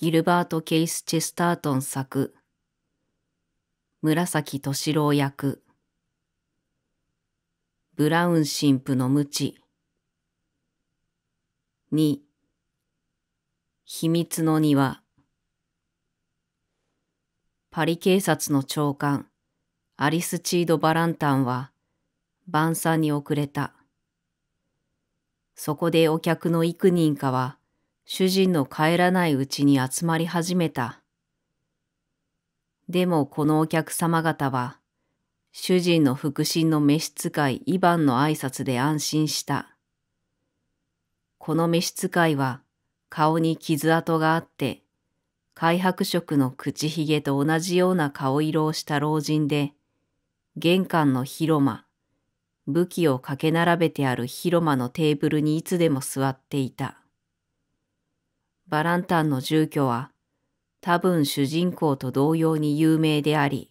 ギルバート・ケイス・チェスタートン作、紫敏郎役、ブラウン神父の無知、2、秘密の庭、パリ警察の長官、アリスチード・バランタンは、晩餐に遅れた。そこでお客の幾人かは、主人の帰らないうちに集まり始めた。でもこのお客様方は、主人の腹心の召使いイヴァンの挨拶で安心した。この召使いは顔に傷跡があって、開白色の口ひげと同じような顔色をした老人で、玄関の広間、武器をかけ並べてある広間のテーブルにいつでも座っていた。バランタンの住居は多分主人公と同様に有名であり、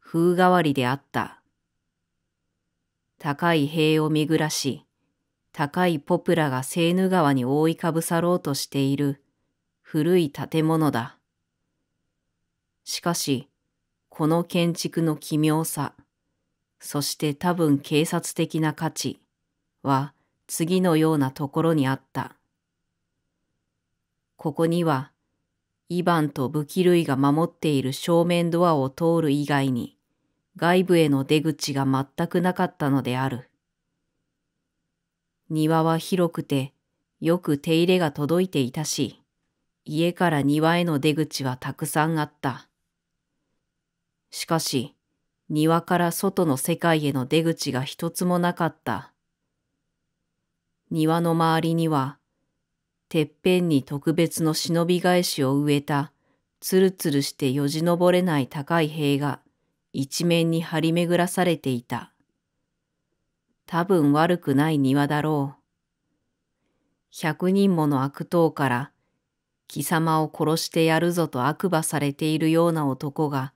風変わりであった。高い塀を巡らし、高いポプラがセーヌ川に覆いかぶさろうとしている古い建物だ。しかし、この建築の奇妙さ、そして多分警察的な価値は次のようなところにあった。ここには、イバンと武器類が守っている正面ドアを通る以外に、外部への出口が全くなかったのである。庭は広くて、よく手入れが届いていたし、家から庭への出口はたくさんあった。しかし、庭から外の世界への出口が一つもなかった。庭の周りにはてっぺんに特別の忍び返しを植えた、つるつるしてよじ登れない高い塀が一面に張り巡らされていた。多分悪くない庭だろう。百人もの悪党から貴様を殺してやるぞと悪馬されているような男が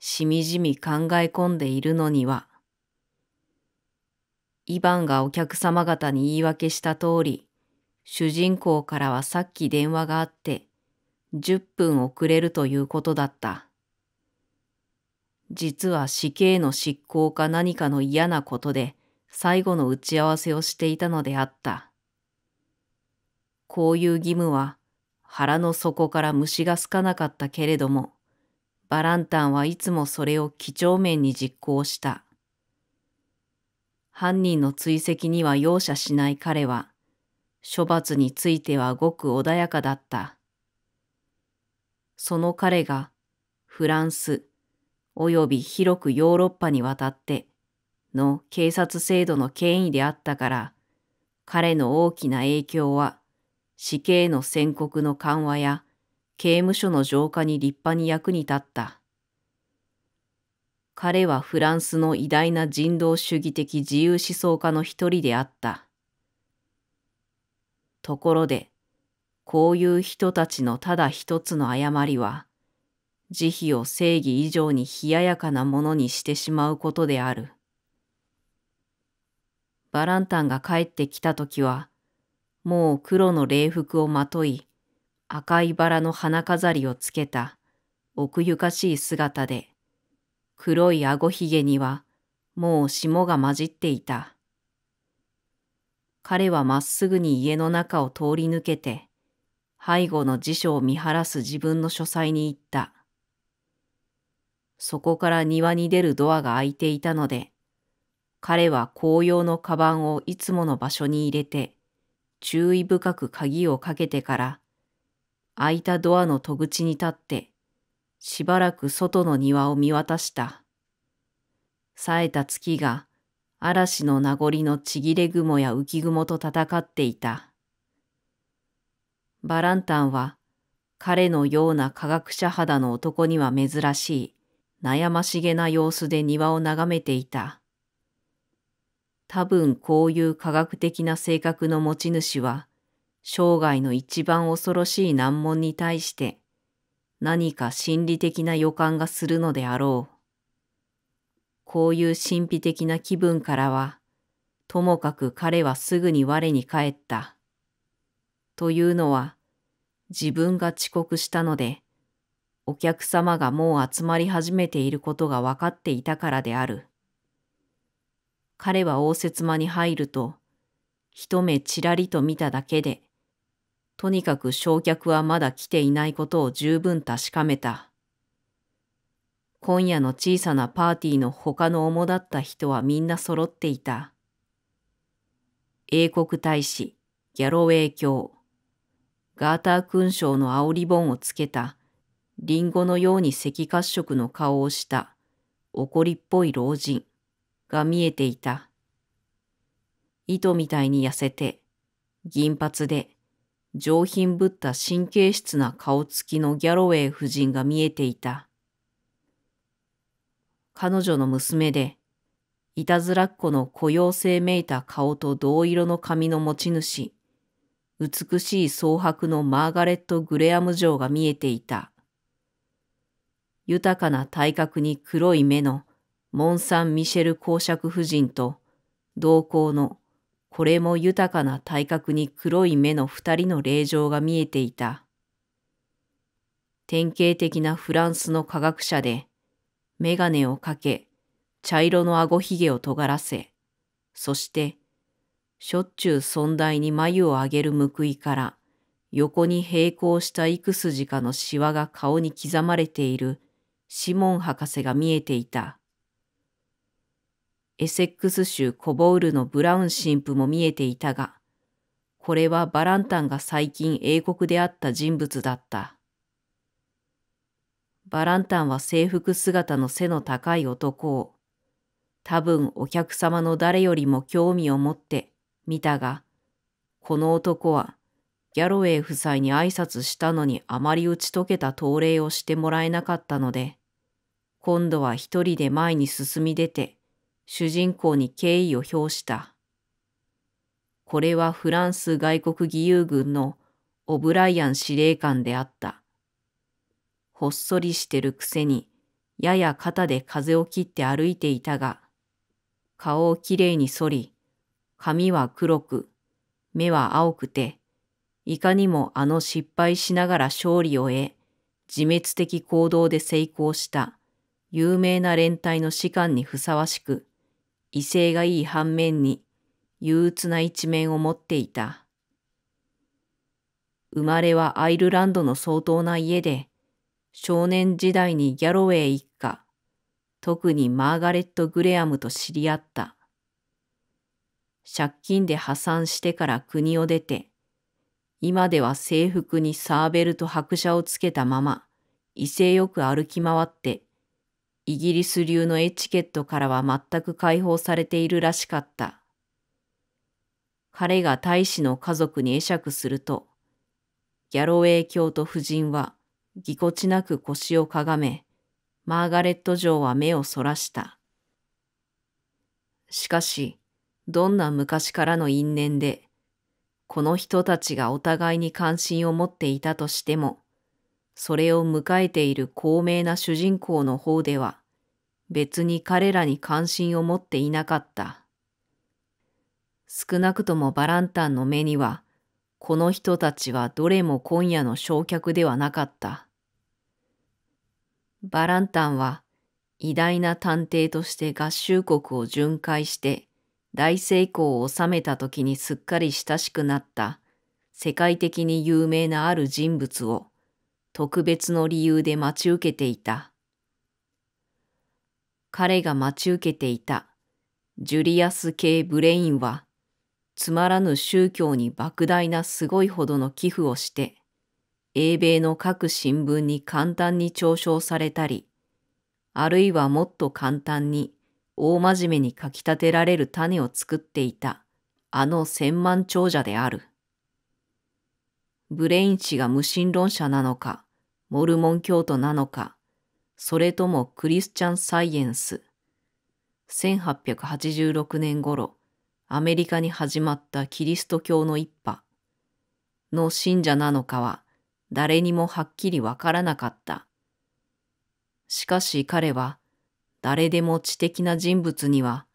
しみじみ考え込んでいるのには。イヴァンがお客様方に言い訳した通り、主人公からはさっき電話があって、10分遅れるということだった。実は死刑の執行か何かの嫌なことで最後の打ち合わせをしていたのであった。こういう義務は腹の底から虫がつかなかったけれども、バランタンはいつもそれを几帳面に実行した。犯人の追跡には容赦しない彼は、処罰についてはごく穏やかだった。その彼がフランスおよび広くヨーロッパに渡っての警察制度の権威であったから彼の大きな影響は死刑の宣告の緩和や刑務所の浄化に立派に役に立った。彼はフランスの偉大な人道主義的自由思想家の一人であった。ところで、こういう人たちのただ一つの誤りは、慈悲を正義以上に冷ややかなものにしてしまうことである。バランタンが帰ってきた時は、もう黒の礼服をまとい、赤いバラの花飾りをつけた奥ゆかしい姿で、黒いあごひげにはもう霜が混じっていた。彼はまっすぐに家の中を通り抜けて、背後の辞書を見晴らす自分の書斎に行った。そこから庭に出るドアが開いていたので、彼は紅葉のカバンをいつもの場所に入れて、注意深く鍵をかけてから、開いたドアの戸口に立って、しばらく外の庭を見渡した。冴えた月が嵐の名残のちぎれ雲や浮雲と戦っていた。バランタンは彼のような科学者肌の男には珍しい悩ましげな様子で庭を眺めていた。多分こういう科学的な性格の持ち主は生涯の一番恐ろしい難問に対して何か心理的な予感がするのであろう。こういう神秘的な気分からは、ともかく彼はすぐに我に返った。というのは、自分が遅刻したので、お客様がもう集まり始めていることが分かっていたからである。彼は応接間に入ると、一目ちらりと見ただけで、とにかく焼却はまだ来ていないことを十分確かめた。今夜の小さなパーティーの他の主だった人はみんな揃っていた。英国大使、ギャロウェイ卿、ガーター勲章の青リボンをつけた、リンゴのように赤褐色の顔をした、怒りっぽい老人が見えていた。糸みたいに痩せて、銀髪で、上品ぶった神経質な顔つきのギャロウェイ夫人が見えていた。彼女の娘で、いたずらっ子の雇用性めいた顔と銅色の髪の持ち主、美しい蒼白のマーガレット・グレアム城が見えていた。豊かな体格に黒い目のモン・サン・ミシェル公爵夫人と同行のこれも豊かな体格に黒い目の二人の霊場が見えていた。典型的なフランスの科学者で眼鏡をかけ、茶色のあごひげを尖らせ、そして、しょっちゅう尊大に眉を上げる報いから、横に並行した幾筋かのしわが顔に刻まれているシモン博士が見えていた。エセックス州コボウルのブラウン神父も見えていたが、これはバランタンが最近英国であった人物だった。バランタンは制服姿の背の高い男を、多分お客様の誰よりも興味を持って見たが、この男はギャロウェイ夫妻に挨拶したのにあまり打ち解けた盗礼をしてもらえなかったので、今度は一人で前に進み出て、主人公に敬意を表した。これはフランス外国義勇軍のオブライアン司令官であった。ほっそりしてるくせに、やや肩で風を切って歩いていたが、顔をきれいに剃り、髪は黒く、目は青くて、いかにもあの失敗しながら勝利を得、自滅的行動で成功した有名な連隊の士官にふさわしく、威勢がいい反面に憂鬱な一面を持っていた。生まれはアイルランドの相当な家で、少年時代にギャロウェイ一家、特にマーガレット・グレアムと知り合った。借金で破産してから国を出て、今では制服にサーベルと白車をつけたまま、威勢よく歩き回って、イギリス流のエチケットからは全く解放されているらしかった。彼が大使の家族に会釈すると、ギャロウェイ教と夫人はぎこちなく腰をかがめ、マーガレット城は目をそらした。しかし、どんな昔からの因縁で、この人たちがお互いに関心を持っていたとしても、それを迎えている高名な主人公の方では、別に彼らに関心を持っていなかった。少なくともバランタンの目には、この人たちはどれも今夜の焼却ではなかった。バランタンは偉大な探偵として合衆国を巡回して大成功を収めた時にすっかり親しくなった世界的に有名なある人物を特別の理由で待ち受けていた。彼が待ち受けていたジュリアス・系ブレインはつまらぬ宗教に莫大なすごいほどの寄付をして英米の各新聞に簡単に嘲笑されたり、あるいはもっと簡単に大真面目に書き立てられる種を作っていたあの千万長者である。ブレイン氏が無神論者なのか、モルモン教徒なのか、それともクリスチャンサイエンス。1886年頃、アメリカに始まったキリスト教の一派の信者なのかは、誰にもはっきりわからなかった。しかし彼は誰でも知的な人物には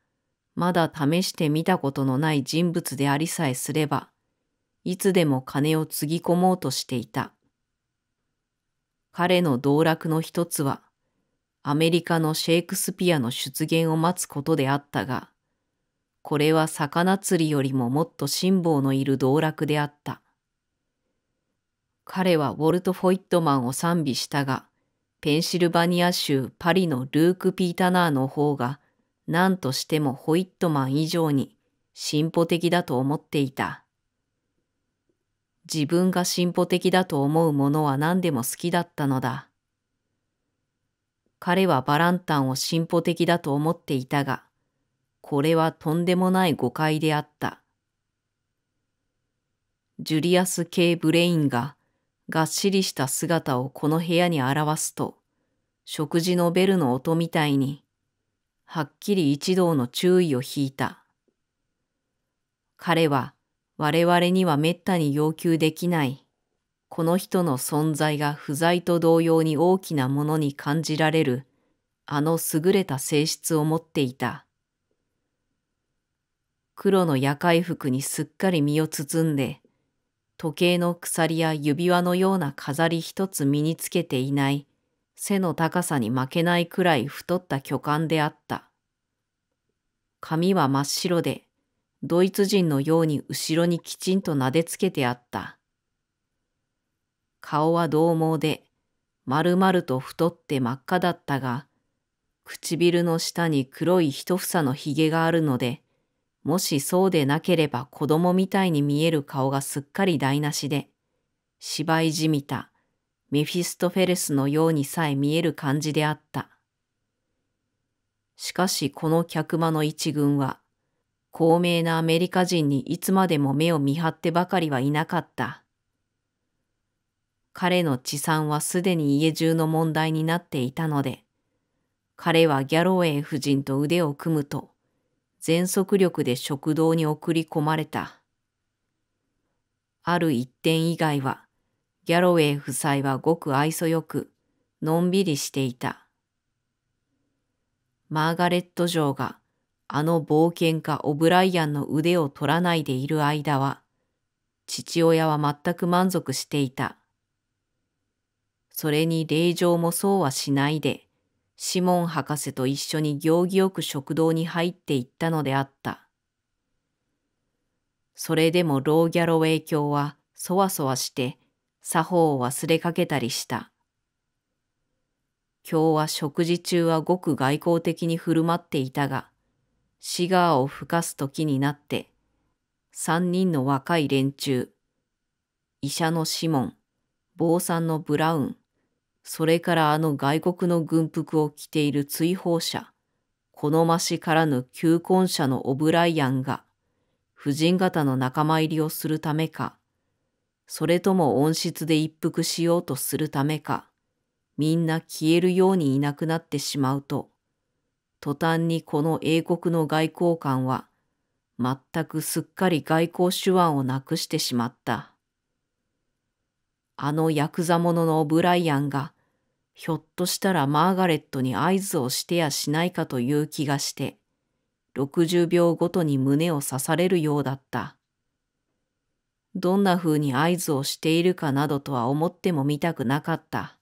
まだ試してみたことのない人物でありさえすればいつでも金をつぎ込もうとしていた。彼の道楽の一つはアメリカのシェイクスピアの出現を待つことであったがこれは魚釣りよりももっと辛抱のいる道楽であった。彼はウォルト・フォイットマンを賛美したが、ペンシルバニア州パリのルーク・ピータナーの方が、何としてもホイットマン以上に進歩的だと思っていた。自分が進歩的だと思うものは何でも好きだったのだ。彼はバランタンを進歩的だと思っていたが、これはとんでもない誤解であった。ジュリアス・ケイブレインががっしりした姿をこの部屋に表すと、食事のベルの音みたいに、はっきり一同の注意を引いた。彼は我々には滅多に要求できない、この人の存在が不在と同様に大きなものに感じられる、あの優れた性質を持っていた。黒の夜会服にすっかり身を包んで、時計の鎖や指輪のような飾り一つ身につけていない、背の高さに負けないくらい太った巨漢であった。髪は真っ白で、ドイツ人のように後ろにきちんとなでつけてあった。顔は獰猛で、丸々と太って真っ赤だったが、唇の下に黒い一房のひげがあるので、もしそうでなければ子供みたいに見える顔がすっかり台無しで、芝居じみた、メフィストフェレスのようにさえ見える感じであった。しかしこの客間の一軍は、高名なアメリカ人にいつまでも目を見張ってばかりはいなかった。彼の持産はすでに家中の問題になっていたので、彼はギャロウェイ夫人と腕を組むと、全速力で食堂に送り込まれた。ある一点以外は、ギャロウェイ夫妻はごく愛想よく、のんびりしていた。マーガレット城があの冒険家オブライアンの腕を取らないでいる間は、父親は全く満足していた。それに令状もそうはしないで、シモン博士と一緒に行儀よく食堂に入っていったのであった。それでもローギャロウェイ教はそわそわして作法を忘れかけたりした。今日は食事中はごく外交的に振る舞っていたが、シガーを吹かす時になって、三人の若い連中、医者のシモン、坊さんのブラウン、それからあの外国の軍服を着ている追放者、好ましからぬ求婚者のオブライアンが、婦人方の仲間入りをするためか、それとも温室で一服しようとするためか、みんな消えるようにいなくなってしまうと、途端にこの英国の外交官は、全くすっかり外交手腕をなくしてしまった。あのヤクザ者のブライアンが、ひょっとしたらマーガレットに合図をしてやしないかという気がして、60秒ごとに胸を刺されるようだった。どんな風に合図をしているかなどとは思ってもみたくなかった。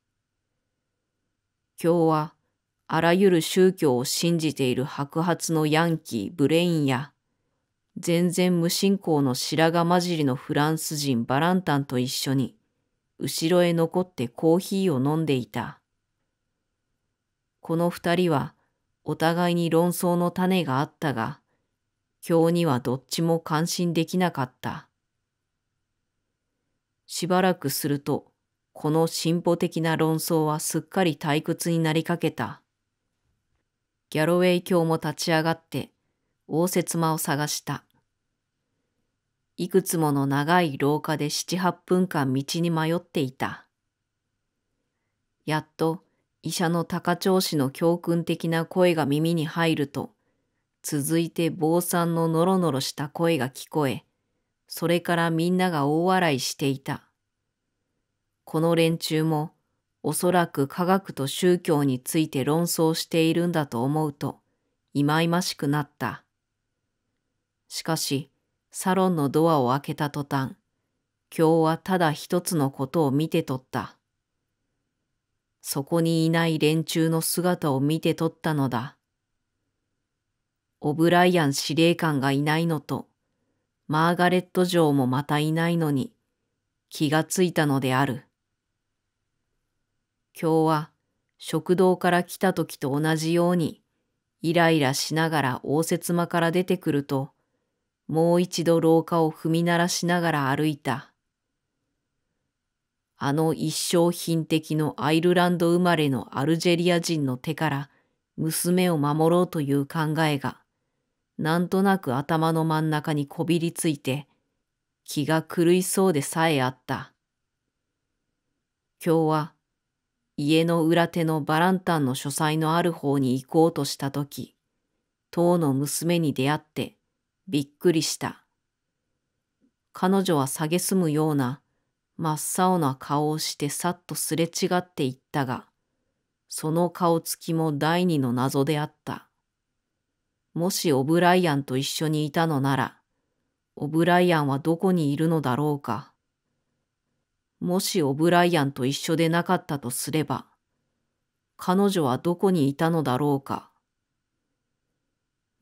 今日は、あらゆる宗教を信じている白髪のヤンキー、ブレインや、全然無信仰の白髪混じりのフランス人バランタンと一緒に、後ろへ残ってコーヒーを飲んでいた。この二人はお互いに論争の種があったが、今日にはどっちも感心できなかった。しばらくすると、この進歩的な論争はすっかり退屈になりかけた。ギャロウェイ卿も立ち上がって、応接間を探した。いくつもの長い廊下で七八分間道に迷っていた。やっと医者の高調子の教訓的な声が耳に入ると、続いて坊さんのノロノロした声が聞こえ、それからみんなが大笑いしていた。この連中も、おそらく科学と宗教について論争しているんだと思うと、いまいましくなった。しかし、サロンのドアを開けた途端、今日はただ一つのことを見てとった。そこにいない連中の姿を見てとったのだ。オブライアン司令官がいないのと、マーガレット城もまたいないのに、気がついたのである。今日は食堂から来た時と同じように、イライラしながら応接間から出てくると、もう一度廊下を踏み鳴らしながら歩いた。あの一生品的のアイルランド生まれのアルジェリア人の手から娘を守ろうという考えが、なんとなく頭の真ん中にこびりついて、気が狂いそうでさえあった。今日は、家の裏手のバランタンの書斎のある方に行こうとしたとき、当の娘に出会って、びっくりした。彼女は蔑むような真っ青な顔をしてさっとすれ違っていったが、その顔つきも第二の謎であった。もしオブライアンと一緒にいたのなら、オブライアンはどこにいるのだろうか。もしオブライアンと一緒でなかったとすれば、彼女はどこにいたのだろうか。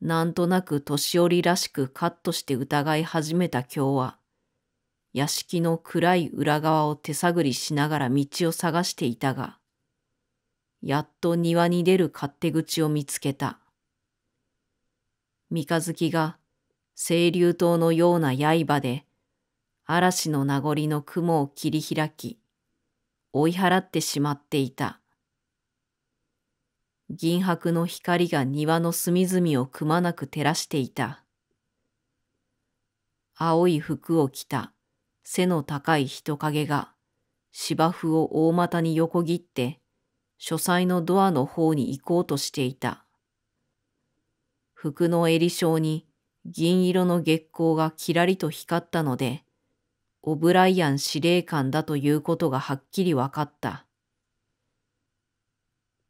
なんとなく年寄りらしくカットして疑い始めた今日は、屋敷の暗い裏側を手探りしながら道を探していたが、やっと庭に出る勝手口を見つけた。三日月が清流島のような刃で嵐の名残の雲を切り開き、追い払ってしまっていた。銀箔の光が庭の隅々をくまなく照らしていた。青い服を着た背の高い人影が芝生を大股に横切って書斎のドアの方に行こうとしていた。服の襟章に銀色の月光がきらりと光ったので、オブライアン司令官だということがはっきりわかった。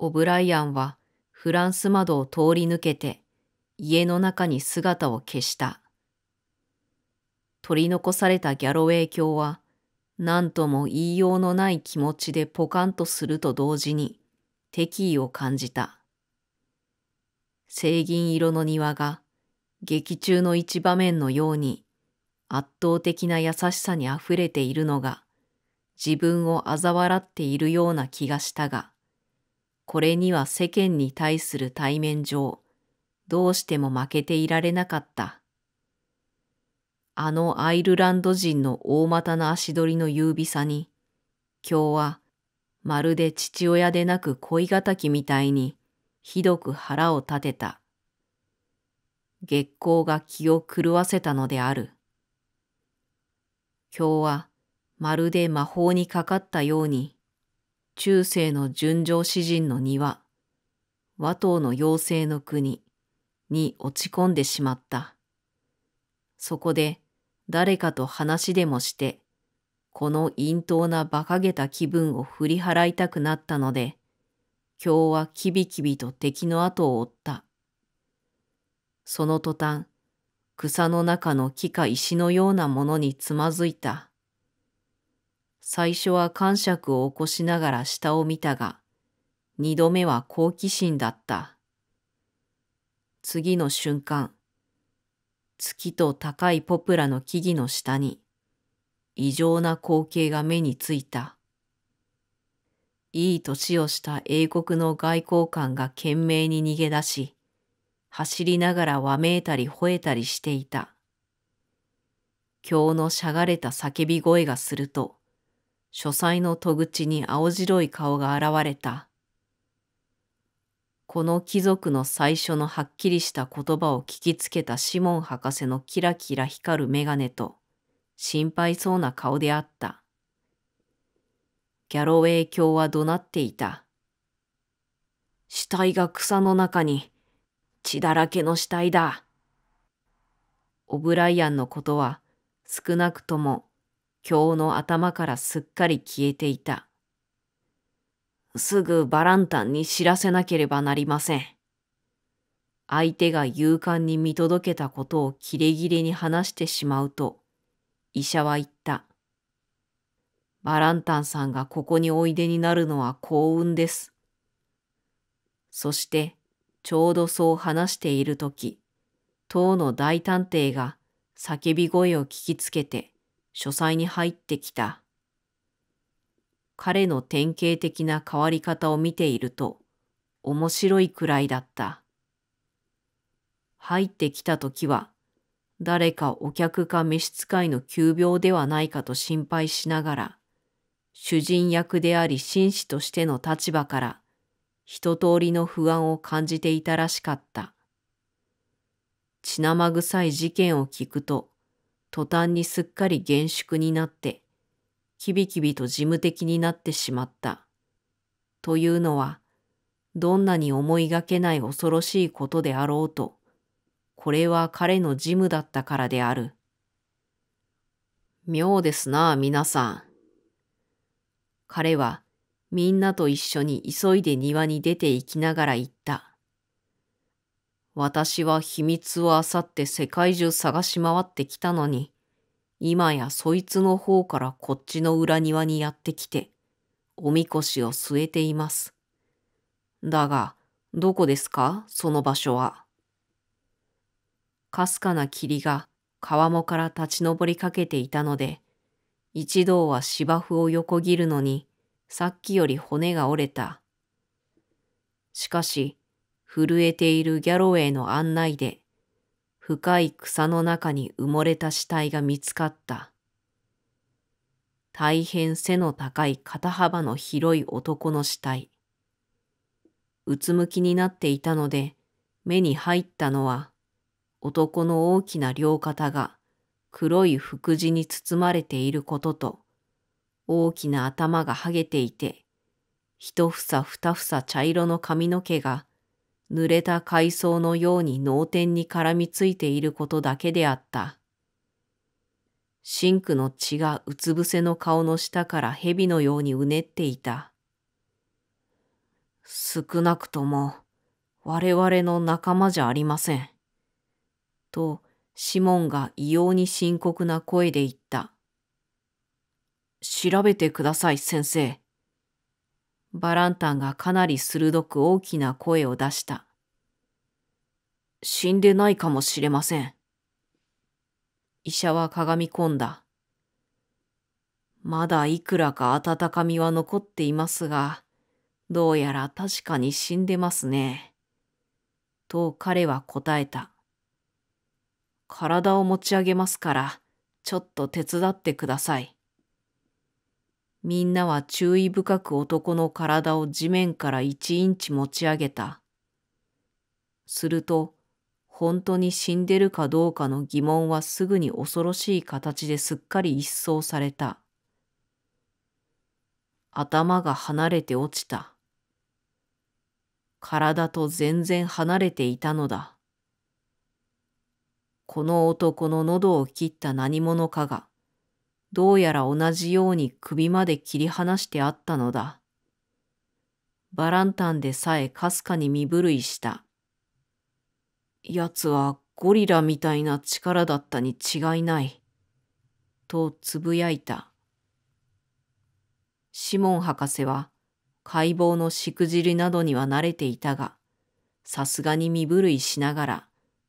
オブライアンはフランス窓を通り抜けて家の中に姿を消した。取り残されたギャロウェイ卿は何とも言いようのない気持ちでポカンとすると同時に敵意を感じた。青銀色の庭が劇中の一場面のように圧倒的な優しさに溢れているのが自分を嘲笑っているような気がしたが、これには世間に対する対面上、どうしても負けていられなかった。あのアイルランド人の大股の足取りの優美さに、今日はまるで父親でなく恋敵みたいにひどく腹を立てた。月光が気を狂わせたのである。今日はまるで魔法にかかったように中世の純情詩人の庭、和党の妖精の国に落ち込んでしまった。そこで誰かと話でもして、この陰頭な馬鹿げた気分を振り払いたくなったので、今日はキビキビと敵の後を追った。その途端、草の中の木か石のようなものにつまずいた。最初は感触を起こしながら下を見たが、二度目は好奇心だった。次の瞬間、月と高いポプラの木々の下に、異常な光景が目についた。いい年をした英国の外交官が懸命に逃げ出し、走りながらわめいたり吠えたりしていた。今日のしゃがれた叫び声がすると、書斎の戸口に青白い顔が現れた。この貴族の最初のはっきりした言葉を聞きつけたシモン博士のキラキラ光る眼鏡と心配そうな顔であった。ギャロウェイ卿は怒鳴っていた。死体が草の中に、血だらけの死体だ。オブライアンのことは少なくとも今日の頭からすっかり消えていた。すぐバランタンに知らせなければなりません。相手が勇敢に見届けたことをキレキレに話してしまうと、医者は言った。バランタンさんがここにおいでになるのは幸運です。そして、ちょうどそう話しているとき、当の大探偵が叫び声を聞きつけて、書斎に入ってきた。彼の典型的な変わり方を見ていると面白いくらいだった。入ってきた時は誰かお客か召使いの急病ではないかと心配しながら、主人役であり紳士としての立場から一通りの不安を感じていたらしかった。血生臭い事件を聞くと、途端にすっかり厳粛になって、きびきびと事務的になってしまった。というのは、どんなに思いがけない恐ろしいことであろうと、これは彼の事務だったからである。妙ですなあ、皆さん。彼は、みんなと一緒に急いで庭に出て行きながら言った。私は秘密をあさって世界中探し回ってきたのに、今やそいつの方からこっちの裏庭にやってきて、おみこしを据えています。だが、どこですかその場所は。かすかな霧が川面から立ち上りかけていたので、一同は芝生を横切るのに、さっきより骨が折れた。しかし、震えているギャロウェイの案内で、深い草の中に埋もれた死体が見つかった。大変背の高い肩幅の広い男の死体。うつむきになっていたので、目に入ったのは、男の大きな両肩が黒い福地に包まれていることと、大きな頭がはげていて、一房二房茶色の髪の毛が濡れた海藻のように脳天に絡みついていることだけであった。シンクの血がうつ伏せの顔の下から蛇のようにうねっていた。少なくとも我々の仲間じゃありません。と、シモンが異様に深刻な声で言った。調べてください、先生。バランタンがかなり鋭く大きな声を出した。死んでないかもしれません。医者はかがみ込んだ。まだいくらか温かみは残っていますが、どうやら確かに死んでますね。と彼は答えた。体を持ち上げますから、ちょっと手伝ってください。みんなは注意深く男の体を地面から一インチ持ち上げた。すると、本当に死んでるかどうかの疑問はすぐに恐ろしい形ですっかり一掃された。頭が離れて落ちた。体と全然離れていたのだ。この男の喉を切った何者かが、どうやら同じように首まで切り離してあったのだ。バランタンでさえかすかに身震いした。奴はゴリラみたいな力だったに違いない。とつぶやいた。シモン博士は解剖のしくじりなどには慣れていたが、さすがに身震いしながら、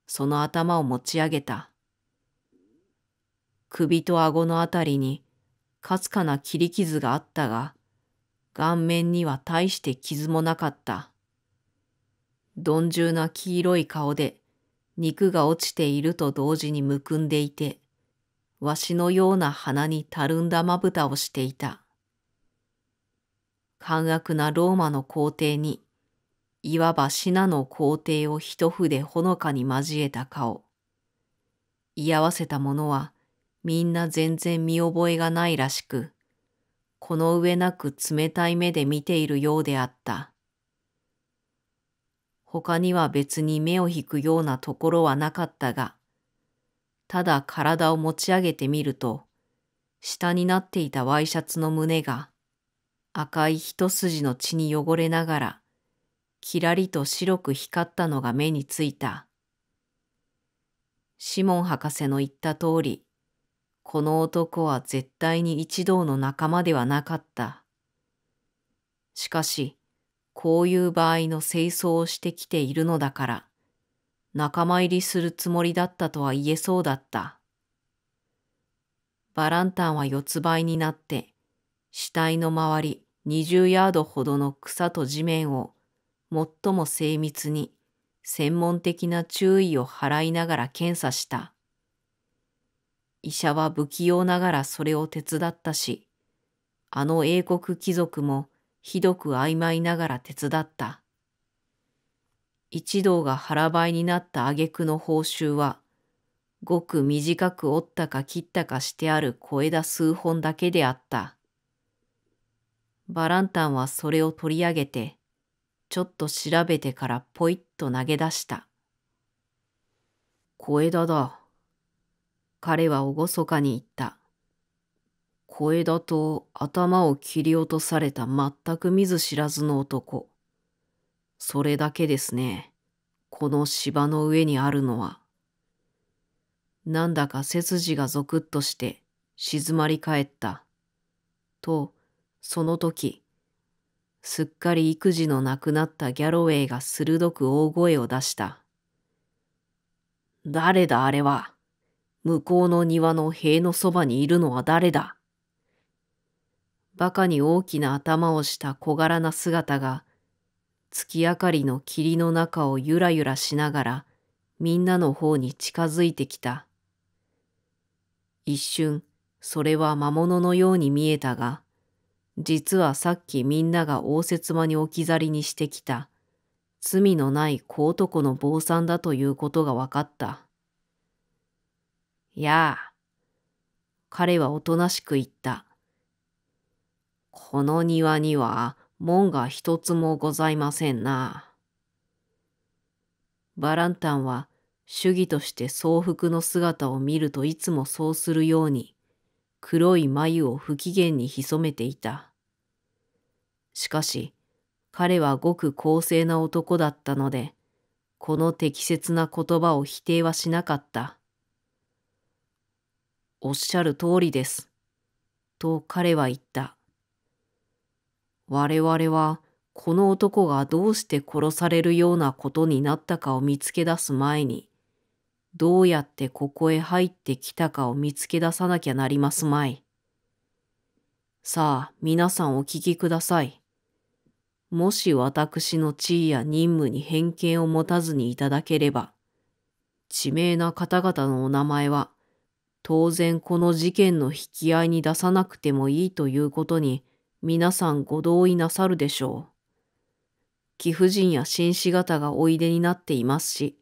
その頭を持ち上げた。首と顎のあたりにかすかな切り傷があったが、顔面には大して傷もなかった。鈍重な黄色い顔で肉が落ちていると同時にむくんでいて、わしのような鼻にたるんだまぶたをしていた。感覚なローマの皇帝に、いわばシナの皇帝を一筆ほのかに交えた顔。居合わせた者は、みんな全然見覚えがないらしく、この上なく冷たい目で見ているようであった。他には別に目を引くようなところはなかったが、ただ体を持ち上げてみると、下になっていたワイシャツの胸が赤い一筋の血に汚れながら、きらりと白く光ったのが目についた。シモン博士の言った通り、この男は絶対に一同の仲間ではなかった。しかし、こういう場合の清掃をしてきているのだから、仲間入りするつもりだったとは言えそうだった。バランタンは四つ倍になって、死体の周り20ヤードほどの草と地面を最も精密に専門的な注意を払いながら検査した。医者は不器用ながらそれを手伝ったし、あの英国貴族もひどく曖昧ながら手伝った。一同が腹ばいになった挙句の報酬は、ごく短く折ったか切ったかしてある小枝数本だけであった。バランタンはそれを取り上げて、ちょっと調べてからポイッと投げ出した。小枝だ。彼は厳かに言った。小枝と頭を切り落とされた全く見ず知らずの男。それだけですね。この芝の上にあるのは。なんだか背筋がゾクッとして静まり返った。と、その時、すっかり育児のなくなったギャロウェイが鋭く大声を出した。誰だあれは。向こうの庭の塀のそばにいるのは誰だバカに大きな頭をした小柄な姿が、月明かりの霧の中をゆらゆらしながら、みんなの方に近づいてきた。一瞬、それは魔物のように見えたが、実はさっきみんなが応接間に置き去りにしてきた、罪のない小男の坊さんだということが分かった。やあ。彼はおとなしく言った。この庭には門が一つもございませんな。バランタンは主義として宗服の姿を見るといつもそうするように黒い眉を不機嫌に潜めていた。しかし彼はごく公正な男だったのでこの適切な言葉を否定はしなかった。おっしゃる通りです。と彼は言った。我々はこの男がどうして殺されるようなことになったかを見つけ出す前に、どうやってここへ入ってきたかを見つけ出さなきゃなりますまい。さあ、皆さんお聞きください。もし私の地位や任務に偏見を持たずにいただければ、知名な方々のお名前は当然この事件の引き合いに出さなくてもいいということに皆さんご同意なさるでしょう。貴婦人や紳士方がおいでになっていますし、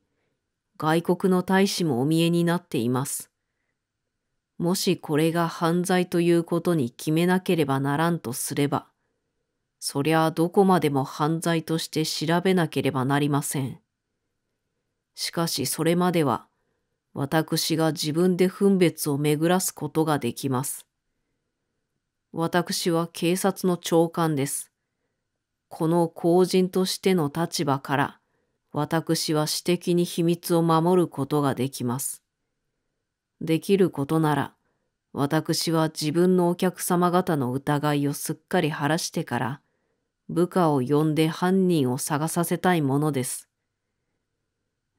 外国の大使もお見えになっています。もしこれが犯罪ということに決めなければならんとすれば、そりゃあどこまでも犯罪として調べなければなりません。しかしそれまでは、私が自分で分別を巡らすことができます。私は警察の長官です。この公人としての立場から、私は私的に秘密を守ることができます。できることなら、私は自分のお客様方の疑いをすっかり晴らしてから、部下を呼んで犯人を探させたいものです。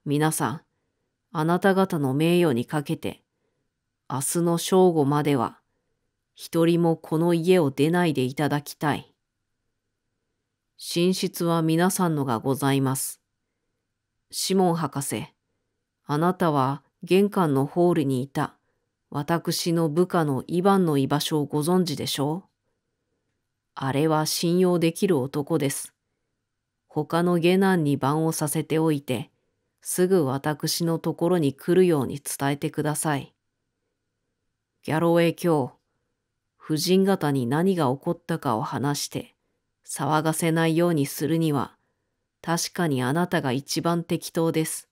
皆さん、あなた方の名誉にかけて、明日の正午までは、一人もこの家を出ないでいただきたい。寝室は皆さんのがございます。シモン博士、あなたは玄関のホールにいた私の部下のイヴァンの居場所をご存知でしょうあれは信用できる男です。他の下男に番をさせておいて、すぐ私のところに来るように伝えてください。ギャロウェイ卿、夫人方に何が起こったかを話して、騒がせないようにするには、確かにあなたが一番適当です。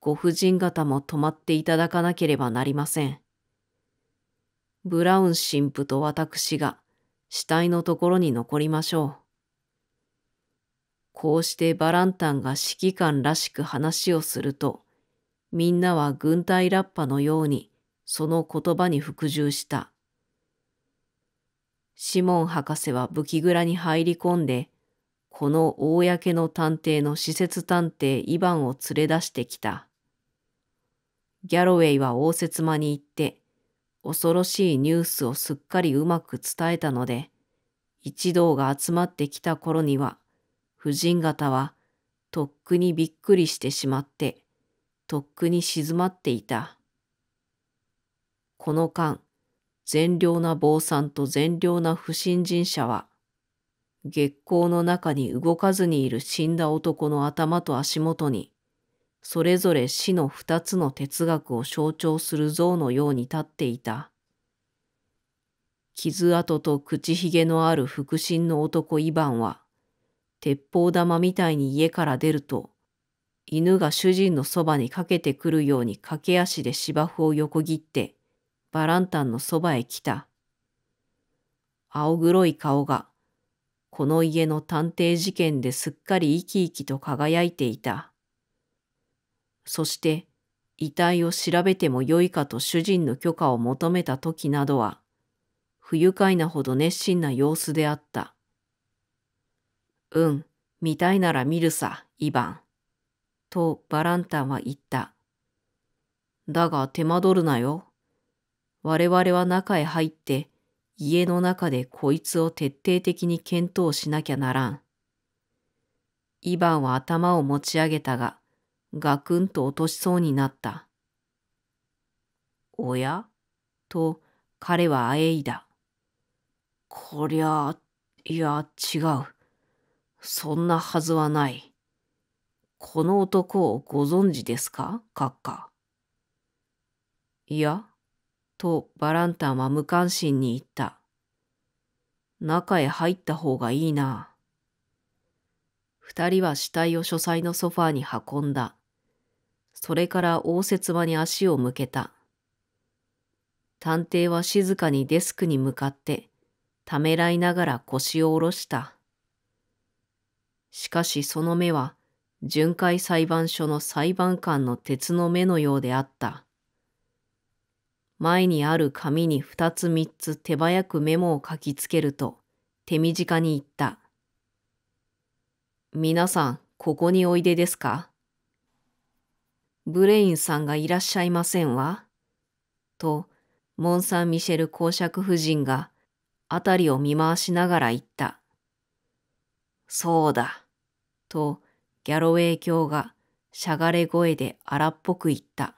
ご婦人方も泊まっていただかなければなりません。ブラウン神父と私が死体のところに残りましょう。こうしてバランタンが指揮官らしく話をすると、みんなは軍隊ラッパのようにその言葉に服従した。シモン博士は武器蔵に入り込んで、この公の探偵の施設探偵イバンを連れ出してきた。ギャロウェイは応接間に行って、恐ろしいニュースをすっかりうまく伝えたので、一同が集まってきた頃には、婦人方はとっくにびっくりしてしまってとっくに静まっていた。この間善良な坊さんと善良な不信心者は月光の中に動かずにいる死んだ男の頭と足元にそれぞれ死の二つの哲学を象徴する像のように立っていた。傷跡と口ひげのある腹心の男イバンは、鉄砲玉みたいに家から出ると、犬が主人のそばにかけてくるように駆け足で芝生を横切って、バランタンのそばへ来た。青黒い顔が、この家の探偵事件ですっかり生き生きと輝いていた。そして、遺体を調べてもよいかと主人の許可を求めた時などは、不愉快なほど熱心な様子であった。うん、見たいなら見るさ、イヴァン。とバランタンは言った。だが手間取るなよ。我々は中へ入って、家の中でこいつを徹底的に検討しなきゃならん。イヴァンは頭を持ち上げたが、ガクンと落としそうになった。おやと彼はあえいだ。こりゃあ、いや違う。そんなはずはない。この男をご存知ですか閣下。いや、とバランタンは無関心に言った。中へ入った方がいいな。二人は死体を書斎のソファーに運んだ。それから応接間に足を向けた。探偵は静かにデスクに向かって、ためらいながら腰を下ろした。しかしその目は、巡回裁判所の裁判官の鉄の目のようであった。前にある紙に二つ三つ手早くメモを書きつけると、手短に言った。皆さん、ここにおいでですかブレインさんがいらっしゃいませんわ。と、モン・サン・ミシェル公爵夫人が、辺りを見回しながら言った。そうだ。とギャロウェイ卿がしゃがれ声で荒っぽく言った。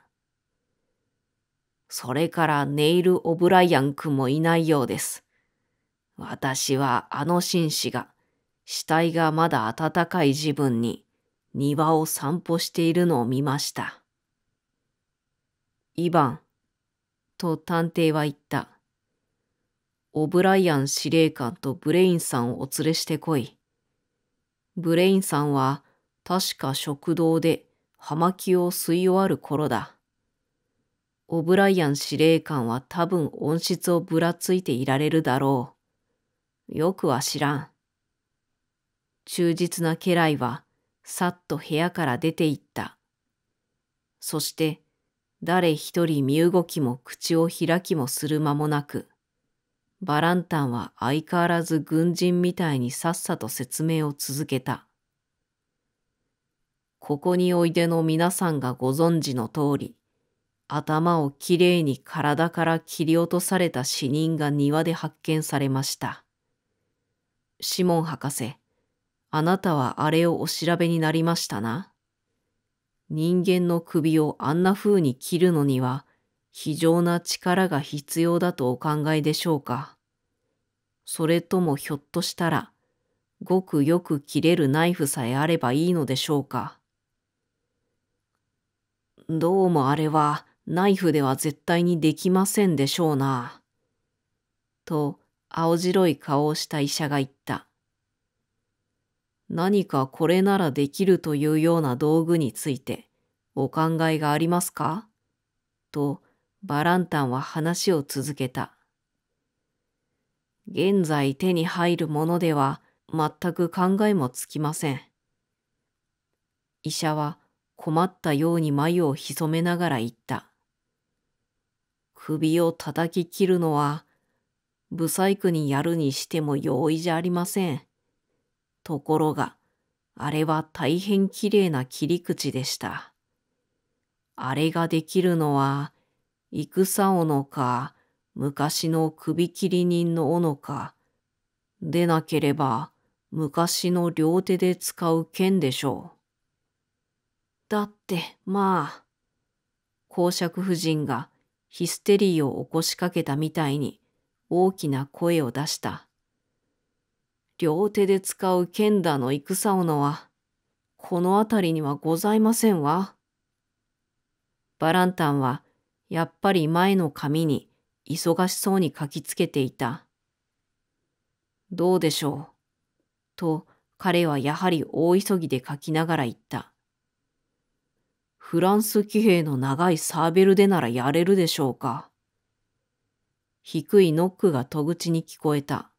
それからネイル・オブライアン君もいないようです。私はあの紳士が死体がまだ暖かい自分に庭を散歩しているのを見ました。イバン、と探偵は言った。オブライアン司令官とブレインさんをお連れしてこい。ブレインさんは確か食堂で葉巻を吸い終わる頃だ。オブライアン司令官は多分音質をぶらついていられるだろう。よくは知らん。忠実な家来はさっと部屋から出て行った。そして誰一人身動きも口を開きもする間もなく、バランタンは相変わらず軍人みたいにさっさと説明を続けた。ここにおいでの皆さんがご存知の通り、頭をきれいに体から切り落とされた死人が庭で発見されました。シモン博士、あなたはあれをお調べになりましたな。人間の首をあんな風に切るのには、非常な力が必要だとお考えでしょうか。それともひょっとしたら、ごくよく切れるナイフさえあればいいのでしょうか。どうもあれはナイフでは絶対にできませんでしょうな。と青白い顔をした医者が言った。何かこれならできるというような道具についてお考えがありますかとバランタンは話を続けた。現在手に入るものでは全く考えもつきません。医者は困ったように眉を潜めながら言った。首を叩き切るのは、不細工にやるにしても容易じゃありません。ところが、あれは大変きれいな切り口でした。あれができるのは、戦のか、昔の首切り人の斧か、でなければ昔の両手で使う剣でしょう。だってまあ、公爵夫人がヒステリーを起こしかけたみたいに大きな声を出した。両手で使う剣だの戦斧は、この辺りにはございませんわ。バランタンはやっぱり前の髪に忙しそうに書きつけていた。どうでしょう。と彼はやはり大急ぎで書きながら言った。フランス騎兵の長いサーベルでならやれるでしょうか。低いノックが戸口に聞こえた。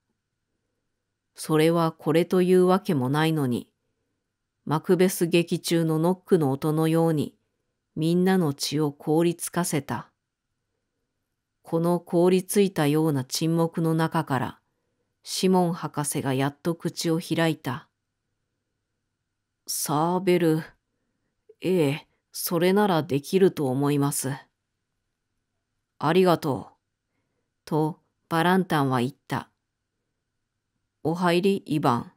それはこれというわけもないのに、マクベス劇中のノックの音のように、みんなの血を凍りつかせた。この凍りついたような沈黙の中から、シモン博士がやっと口を開いた。サーベル、ええ、それならできると思います。ありがとう。と、バランタンは言った。お入り、イバン。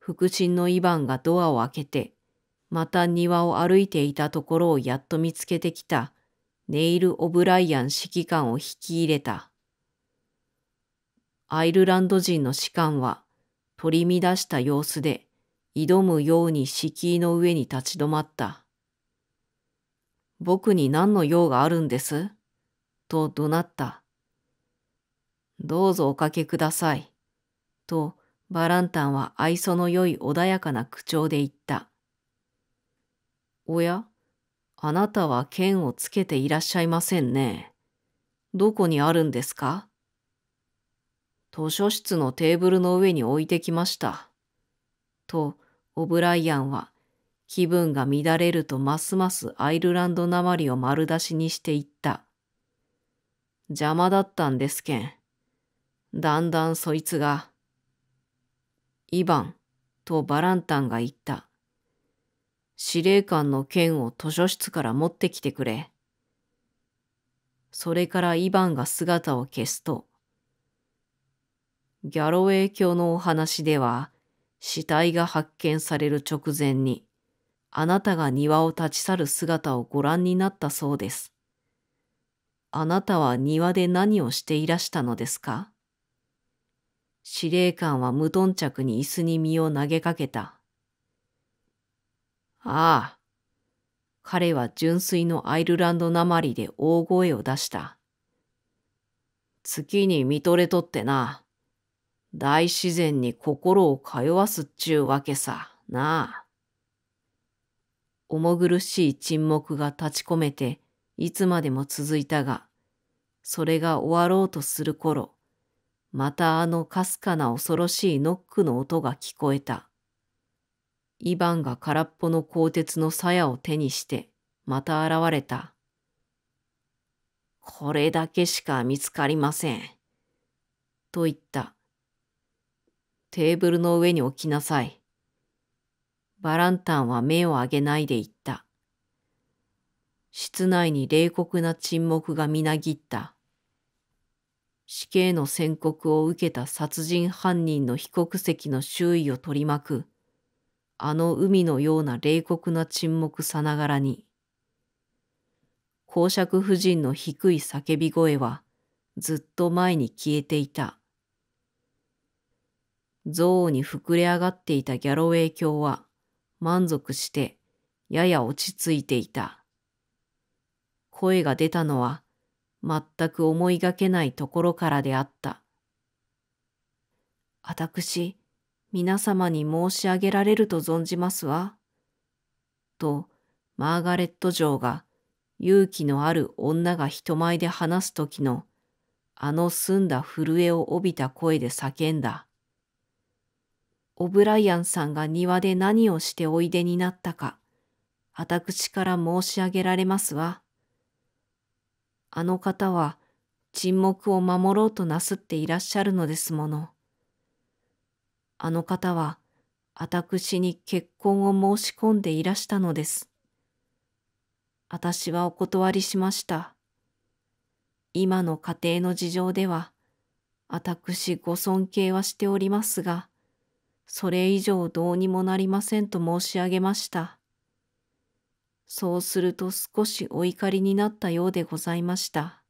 腹心のイバンがドアを開けて、また庭を歩いていたところをやっと見つけてきたネイル・オブライアン指揮官を引き入れた。アイルランド人の士官は取り乱した様子で挑むように敷居の上に立ち止まった。僕に何の用があるんですと怒鳴った。どうぞおかけください。とバランタンは愛想のよい穏やかな口調で言った。おやあなたは剣をつけていらっしゃいませんね。どこにあるんですか図書室のテーブルの上に置いてきました。と、オブライアンは気分が乱れるとますますアイルランドなまりを丸出しにしていった。邪魔だったんですけん。だんだんそいつが。イバンとバランタンが言った。司令官の剣を図書室から持ってきてくれ。それからイヴァンが姿を消すと、ギャロウェイ教のお話では、死体が発見される直前に、あなたが庭を立ち去る姿をご覧になったそうです。あなたは庭で何をしていらしたのですか司令官は無頓着に椅子に身を投げかけた。ああ。彼は純粋のアイルランドなまりで大声を出した。月に見とれとってな。大自然に心を通わすっちゅうわけさ、なあ。重苦しい沈黙が立ち込めて、いつまでも続いたが、それが終わろうとする頃、またあのかすかな恐ろしいノックの音が聞こえた。イヴァンが空っぽの鋼鉄の鞘を手にして、また現れた。これだけしか見つかりません。と言った。テーブルの上に置きなさい。バランタンは目を上げないで言った。室内に冷酷な沈黙がみなぎった。死刑の宣告を受けた殺人犯人の被告席の周囲を取り巻くあの海のような冷酷な沈黙さながらに、公爵夫人の低い叫び声はずっと前に消えていた。憎悪に膨れ上がっていたギャロウェイ卿は満足してやや落ち着いていた。声が出たのは全く思いがけないところからであった。私、皆様に申し上げられると存じますわ。と、マーガレット城が勇気のある女が人前で話す時のあの澄んだ震えを帯びた声で叫んだ。オブライアンさんが庭で何をしておいでになったか、私から申し上げられますわ。あの方は沈黙を守ろうとなすっていらっしゃるのですもの。あの方は、私に結婚を申し込んでいらしたのです。私はお断りしました。今の家庭の事情では、私ご尊敬はしておりますが、それ以上どうにもなりませんと申し上げました。そうすると少しお怒りになったようでございました。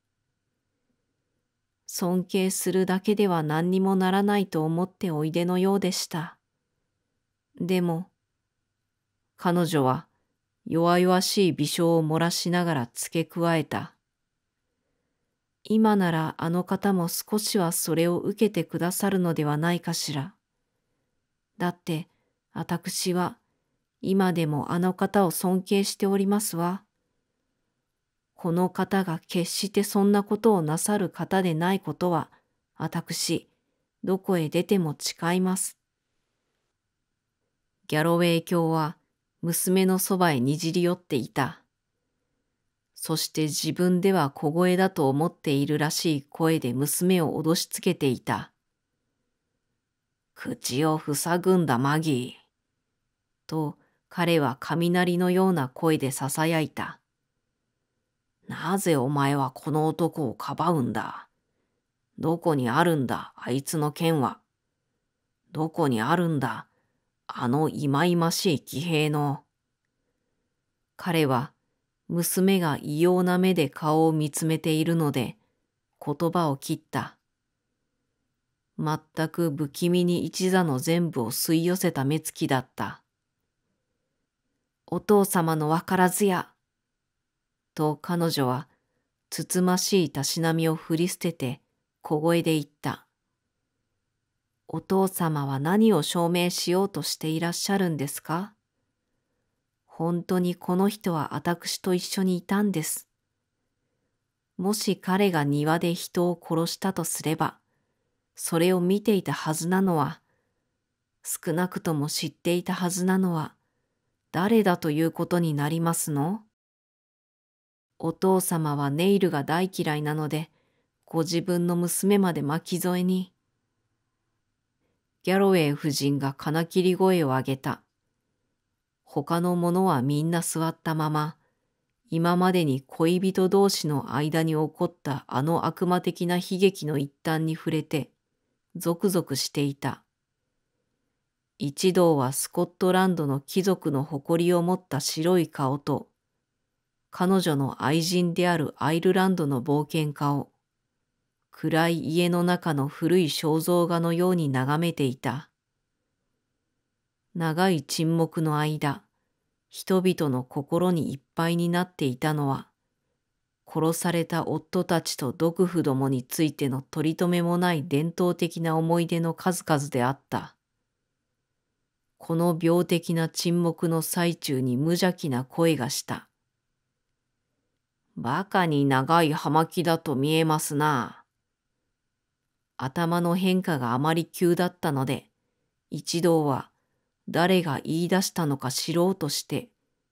尊敬するだけでは何にもならないと思っておいでのようでした。でも、彼女は弱々しい微笑を漏らしながら付け加えた。今ならあの方も少しはそれを受けてくださるのではないかしら。だって、私は今でもあの方を尊敬しておりますわ。この方が決してそんなことをなさる方でないことは、私、どこへ出ても誓います。ギャロウェイ卿は娘のそばへにじり寄っていた。そして自分では小声だと思っているらしい声で娘を脅しつけていた。口を塞ぐんだマギー。と彼は雷のような声で囁いた。なぜお前はこの男をかばうんだどこにあるんだ、あいつの剣は。どこにあるんだ、あの忌々しい騎兵の。彼は娘が異様な目で顔を見つめているので言葉を切った。全く不気味に一座の全部を吸い寄せた目つきだった。お父様のわからずやと彼女は、つつましいたしなみを振り捨てて、小声で言った。お父様は何を証明しようとしていらっしゃるんですか本当にこの人は私と一緒にいたんです。もし彼が庭で人を殺したとすれば、それを見ていたはずなのは、少なくとも知っていたはずなのは、誰だということになりますのお父様はネイルが大嫌いなので、ご自分の娘まで巻き添えに。ギャロウェイ夫人が金切り声を上げた。他の者はみんな座ったまま、今までに恋人同士の間に起こったあの悪魔的な悲劇の一端に触れて、ゾクゾクしていた。一同はスコットランドの貴族の誇りを持った白い顔と彼女の愛人であるアイルランドの冒険家を、暗い家の中の古い肖像画のように眺めていた。長い沈黙の間、人々の心にいっぱいになっていたのは、殺された夫たちと毒婦どもについての取り留めもない伝統的な思い出の数々であった。この病的な沈黙の最中に無邪気な声がした。バカに長い葉巻だと見えますな。頭の変化があまり急だったので、一同は誰が言い出したのか知ろうとして、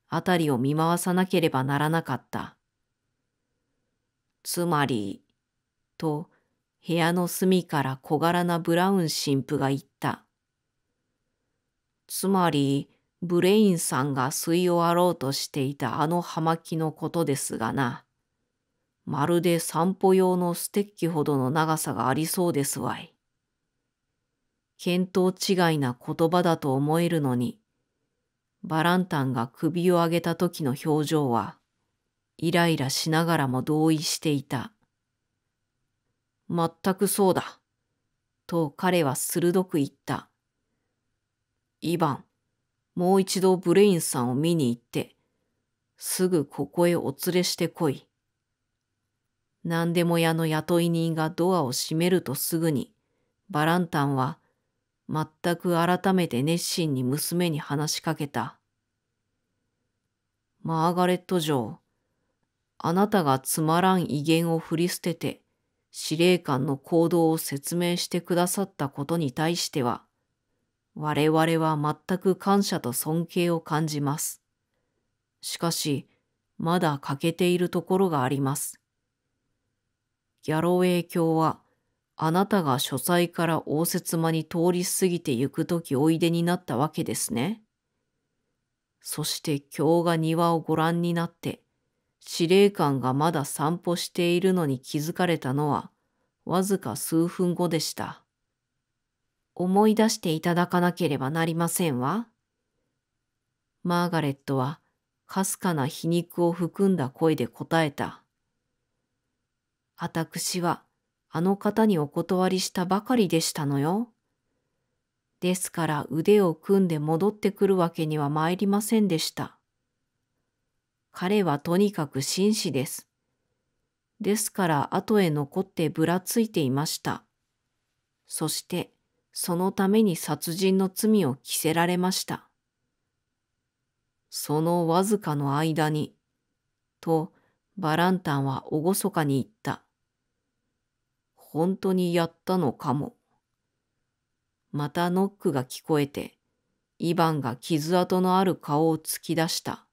辺りを見回さなければならなかった。つまり、と部屋の隅から小柄なブラウン神父が言った。つまり、ブレインさんが吸い終わろうとしていたあの葉巻のことですがな。まるで散歩用のステッキほどの長さがありそうですわい。見当違いな言葉だと思えるのに、バランタンが首を上げた時の表情は、イライラしながらも同意していた。全くそうだ。と彼は鋭く言った。イヴァン、もう一度ブレインさんを見に行って、すぐここへお連れしてこい。何でも屋の雇い人がドアを閉めるとすぐに、バランタンは全く改めて熱心に娘に話しかけた。マーガレット城、あなたがつまらん威厳を振り捨てて、司令官の行動を説明してくださったことに対しては、我々は全く感謝と尊敬を感じます。しかし、まだ欠けているところがあります。ギャロウェイ教は、あなたが書斎から応接間に通り過ぎて行くときおいでになったわけですね。そして教が庭をご覧になって、司令官がまだ散歩しているのに気づかれたのは、わずか数分後でした。思い出していただかなければなりませんわ。マーガレットはかすかな皮肉を含んだ声で答えた。私はあの方にお断りしたばかりでしたのよ。ですから腕を組んで戻ってくるわけには参りませんでした。彼はとにかく紳士です。ですから後へ残ってぶらついていました。そしてそのために殺人の罪を着せられました。そのわずかの間に、とバランタンは厳かに言った。本当にやったのかも。またノックが聞こえて、イヴァンが傷跡のある顔を突き出した。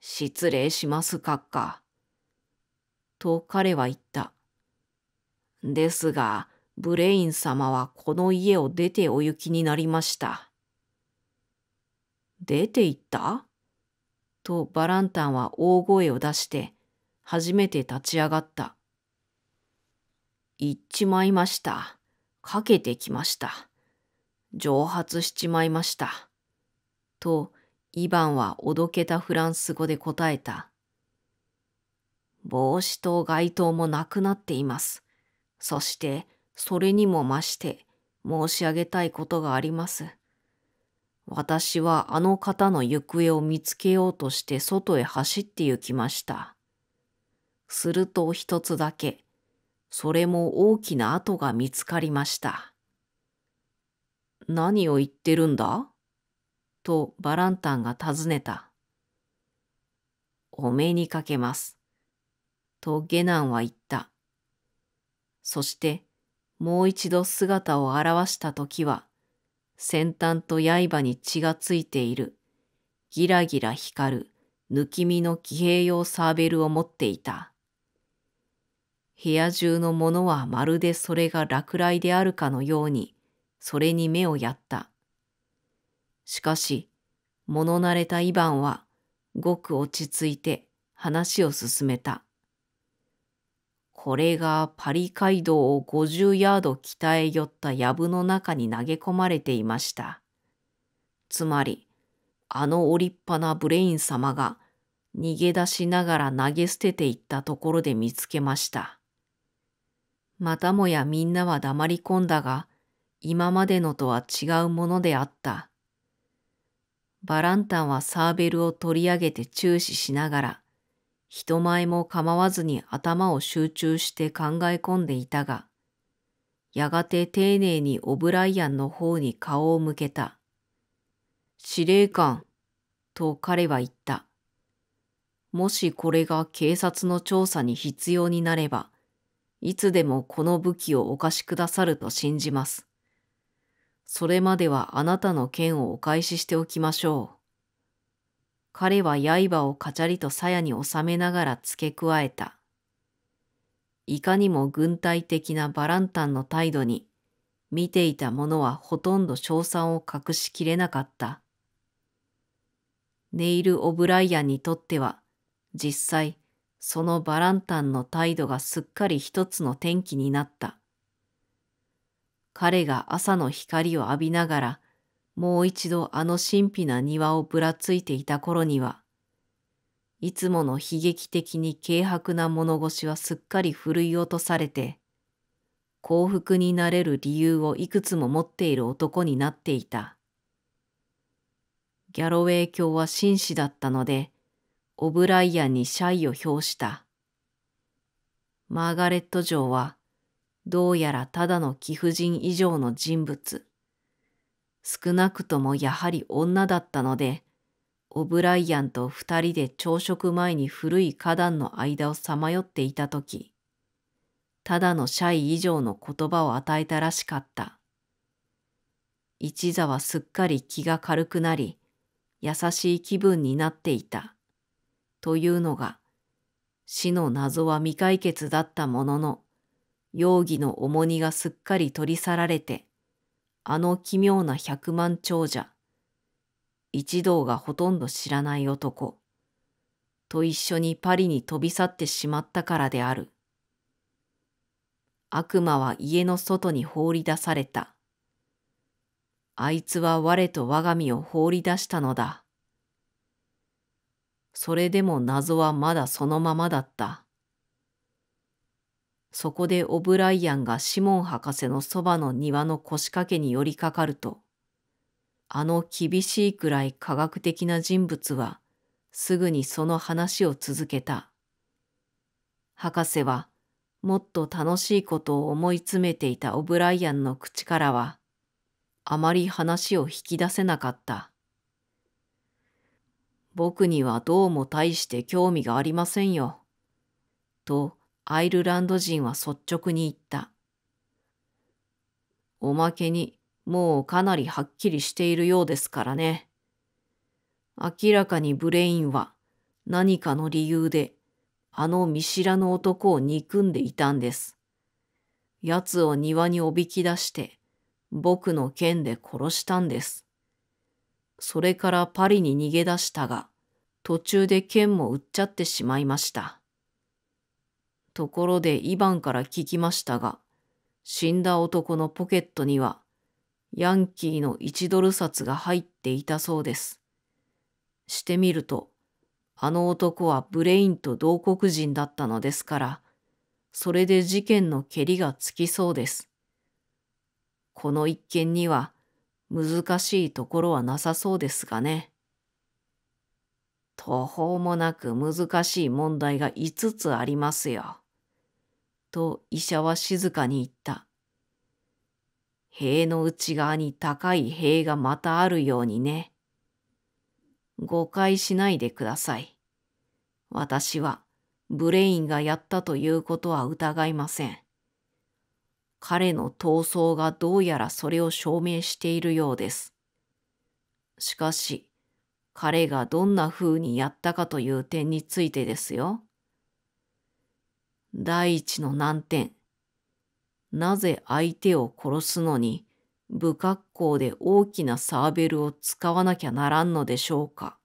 失礼します、閣下。と彼は言った。ですが、ブレイン様はこの家を出てお行きになりました。出て行ったとバランタンは大声を出して初めて立ち上がった。行っちまいました。かけてきました。蒸発しちまいました。と、イバンはおどけたフランス語で答えた。帽子と街灯もなくなっています。そして、それにも増して申し上げたいことがあります。私はあの方の行方を見つけようとして外へ走って行きました。すると一つだけ、それも大きな跡が見つかりました。何を言ってるんだとバランタンが尋ねた。お目にかけます。とゲナンは言った。そしてもう一度姿を現した時は、先端と刃に血がついている、ギラギラ光る、抜き身の騎兵用サーベルを持っていた。部屋中のものはまるでそれが落雷であるかのように、それに目をやった。しかし、物慣れたイバンは、ごく落ち着いて話を進めた。これがパリ街道を50ヤード北へ寄った藪の中に投げ込まれていました。つまり、あのお立派なブレイン様が逃げ出しながら投げ捨てていったところで見つけました。またもやみんなは黙り込んだが、今までのとは違うものであった。バランタンはサーベルを取り上げて注視しながら、人前も構わずに頭を集中して考え込んでいたが、やがて丁寧にオブライアンの方に顔を向けた。司令官、と彼は言った。もしこれが警察の調査に必要になれば、いつでもこの武器をお貸しくださると信じます。それまではあなたの剣をお返ししておきましょう。彼は刃をカチャリと鞘に収めながら付け加えた。いかにも軍隊的なバランタンの態度に、見ていた者はほとんど称賛を隠しきれなかった。ネイル・オブライアンにとっては、実際、そのバランタンの態度がすっかり一つの転機になった。彼が朝の光を浴びながら、もう一度あの神秘な庭をぶらついていた頃には、いつもの悲劇的に軽薄な物腰はすっかりふるい落とされて、幸福になれる理由をいくつも持っている男になっていた。ギャロウェイ教は紳士だったので、オブライアンに謝意を表した。マーガレット城は、どうやらただの貴婦人以上の人物。少なくともやはり女だったので、オブライアンと二人で朝食前に古い花壇の間をさまよっていたとき、ただのシャイ以上の言葉を与えたらしかった。一座はすっかり気が軽くなり、優しい気分になっていた。というのが、死の謎は未解決だったものの、容疑の重荷がすっかり取り去られて、あの奇妙な百万長者、一同がほとんど知らない男、と一緒にパリに飛び去ってしまったからである。悪魔は家の外に放り出された。あいつは我と我が身を放り出したのだ。それでも謎はまだそのままだった。そこでオブライアンがシモン博士のそばの庭の腰掛けに寄りかかると、あの厳しいくらい科学的な人物は、すぐにその話を続けた。博士は、もっと楽しいことを思い詰めていたオブライアンの口からは、あまり話を引き出せなかった。僕にはどうも大して興味がありませんよ。とアイルランド人は率直に言った。おまけにもうかなりはっきりしているようですからね。明らかにブレインは何かの理由であの見知らぬ男を憎んでいたんです。奴を庭におびき出して僕の剣で殺したんです。それからパリに逃げ出したが途中で剣も売っちゃってしまいました。ところでイバンから聞きましたが、死んだ男のポケットには、ヤンキーの1ドル札が入っていたそうです。してみると、あの男はブレインと同国人だったのですから、それで事件のけりがつきそうです。この一件には難しいところはなさそうですがね。途方もなく難しい問題が5つありますよ。と医者は静かに言った。塀の内側に高い塀がまたあるようにね。誤解しないでください。私はブレインがやったということは疑いません。彼の闘争がどうやらそれを証明しているようです。しかし、彼がどんな風にやったかという点についてですよ。第一の難点。なぜ相手を殺すのに不格好で大きなサーベルを使わなきゃならんのでしょうか。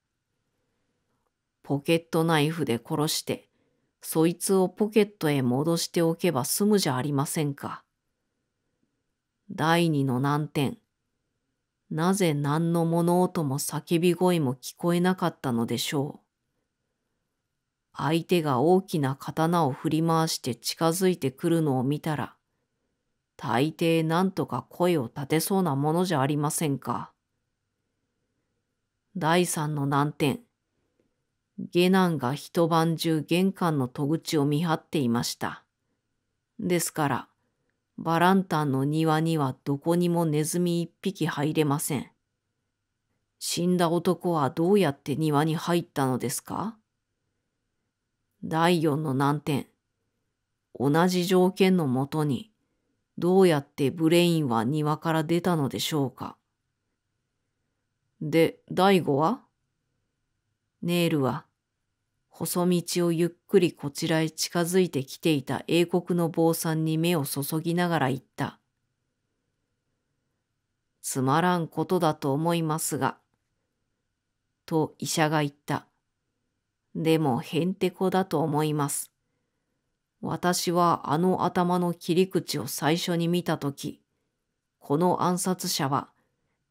ポケットナイフで殺して、そいつをポケットへ戻しておけば済むじゃありませんか。第二の難点。なぜ何の物音も叫び声も聞こえなかったのでしょう。相手が大きな刀を振り回して近づいてくるのを見たら、大抵なんとか声を立てそうなものじゃありませんか。第三の難点。下男が一晩中玄関の戸口を見張っていました。ですから、バランタンの庭にはどこにもネズミ一匹入れません。死んだ男はどうやって庭に入ったのですか第4の難点。同じ条件のもとに、どうやってブレインは庭から出たのでしょうか。で、第五はネイルは、細道をゆっくりこちらへ近づいてきていた英国の坊さんに目を注ぎながら言った。つまらんことだと思いますが、と医者が言った。でもへんてこだと思います。私はあの頭の切り口を最初に見たとき、この暗殺者は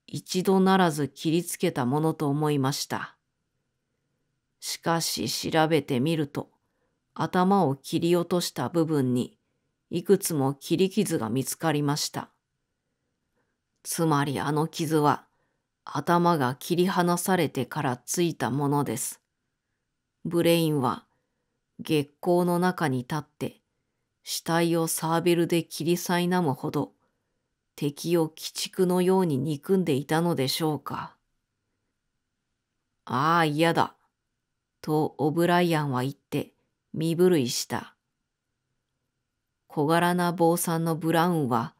一度ならず切りつけたものと思いました。しかし調べてみると、頭を切り落とした部分にいくつも切り傷が見つかりました。つまりあの傷は頭が切り離されてからついたものです。ブレインは月光の中に立って死体をサーベルで切りさいなむほど敵を鬼畜のように憎んでいたのでしょうか。ああ嫌だ、とオブライアンは言って身震いした。小柄な坊さんのブラウンは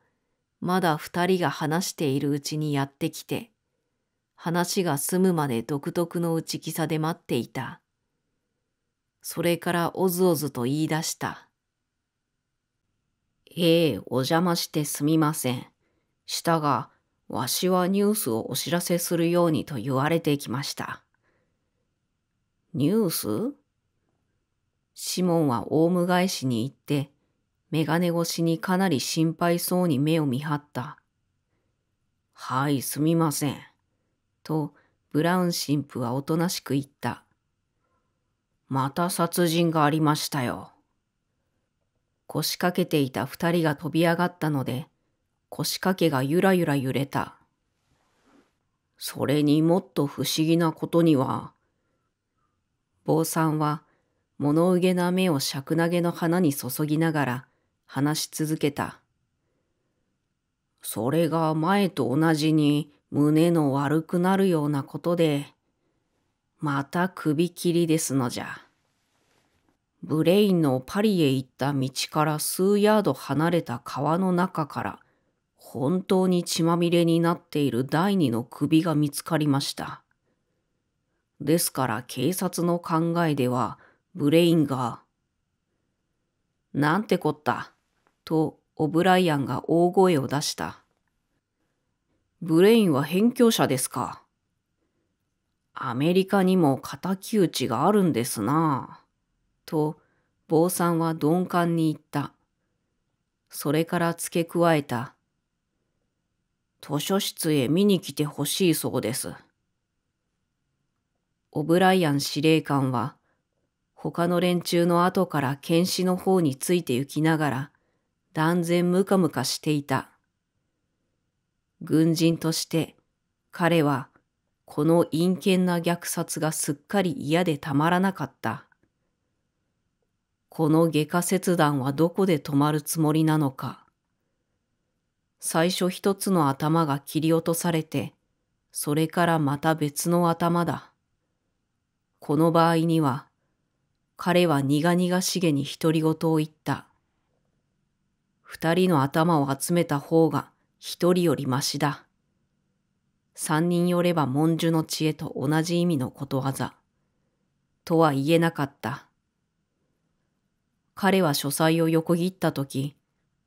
まだ二人が話しているうちにやってきて話が済むまで独特の打ちさで待っていた。それからおずおずと言い出した。ええ、お邪魔してすみません。したが、わしはニュースをお知らせするようにと言われてきました。ニュースシモンはオウム返しに行って、メガネ越しにかなり心配そうに目を見張った。はい、すみません。と、ブラウン神父はおとなしく言った。また殺人がありましたよ。腰掛けていた二人が飛び上がったので、腰掛けがゆらゆら揺れた。それにもっと不思議なことには、坊さんは物憂げな目をしゃくなげの花に注ぎながら話し続けた。それが前と同じに胸の悪くなるようなことで、また首切りですのじゃ。ブレインのパリへ行った道から数ヤード離れた川の中から、本当に血まみれになっている第二の首が見つかりました。ですから警察の考えでは、ブレインが、なんてこった、とオブライアンが大声を出した。ブレインは返教者ですか。アメリカにも敵討ちがあるんですなあ。と、坊さんは鈍感に言った。それから付け加えた。図書室へ見に来てほしいそうです。オブライアン司令官は、他の連中の後から剣士の方について行きながら、断然ムカムカしていた。軍人として、彼はこの陰険な虐殺がすっかり嫌でたまらなかった。この外科切断はどこで止まるつもりなのか。最初一つの頭が切り落とされて、それからまた別の頭だ。この場合には、彼は苦々しげに独り言を言った。二人の頭を集めた方が一人よりましだ。三人よれば文殊の知恵と同じ意味のことわざ。とは言えなかった。彼は書斎を横切ったとき、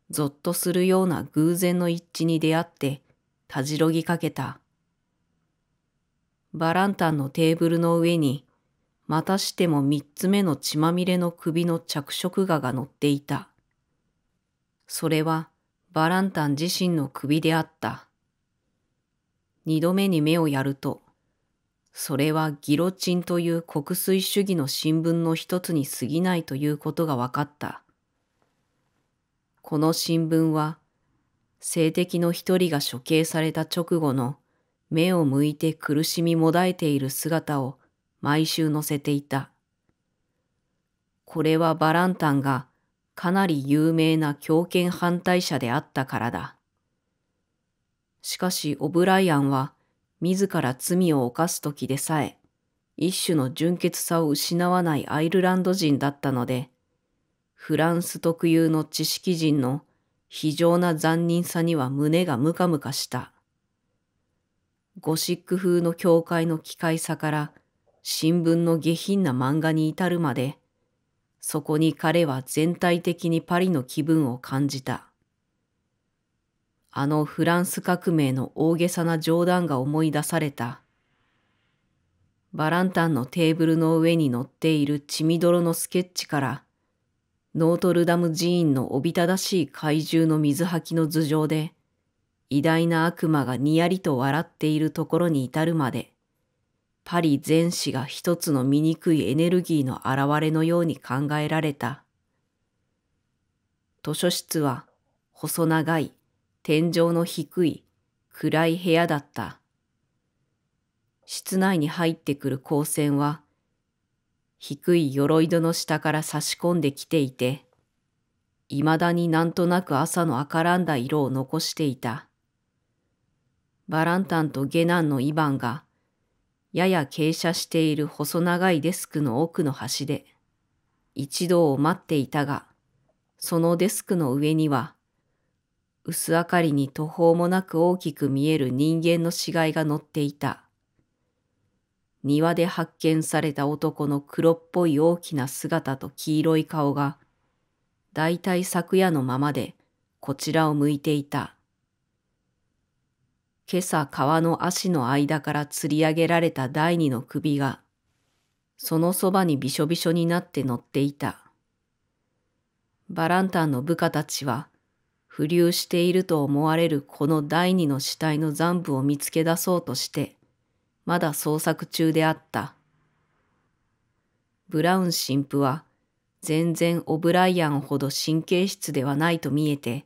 ぞっとするような偶然の一致に出会って、たじろぎかけた。バランタンのテーブルの上に、またしても三つ目の血まみれの首の着色画が乗っていた。それは、バランタン自身の首であった。二度目に目をやると、それはギロチンという国粋主義の新聞の一つに過ぎないということが分かった。この新聞は、性的の一人が処刑された直後の目を向いて苦しみもだえている姿を毎週載せていた。これはバランタンがかなり有名な強権反対者であったからだ。しかしオブライアンは自ら罪を犯す時でさえ一種の純潔さを失わないアイルランド人だったのでフランス特有の知識人の非常な残忍さには胸がムカムカした。ゴシック風の教会の機械さから新聞の下品な漫画に至るまで、そこに彼は全体的にパリの気分を感じた。あのフランス革命の大げさな冗談が思い出された。バランタンのテーブルの上に乗っている血みどろのスケッチから、ノートルダム寺院のおびただしい怪獣の水はきの頭上で、偉大な悪魔がにやりと笑っているところに至るまで、パリ全市が一つの醜いエネルギーの現れのように考えられた。図書室は細長い天井の低い暗い部屋だった。室内に入ってくる光線は、低い鎧戸の下から差し込んできていて、いまだになんとなく朝の赤らんだ色を残していた。バランタンと下男のイバンが、やや傾斜している細長いデスクの奥の端で、一同を待っていたが、そのデスクの上には、薄明かりに途方もなく大きく見える人間の死骸が乗っていた。庭で発見された男の黒っぽい大きな姿と黄色い顔が、だいたい昨夜のままでこちらを向いていた。今朝川の足の間から釣り上げられた第二の首が、そのそばにびしょびしょになって乗っていた。バランタンの部下たちは、浮遊していると思われるこの第二の死体の残部を見つけ出そうとして、まだ捜索中であった。ブラウン神父は、全然オブライアンほど神経質ではないと見えて、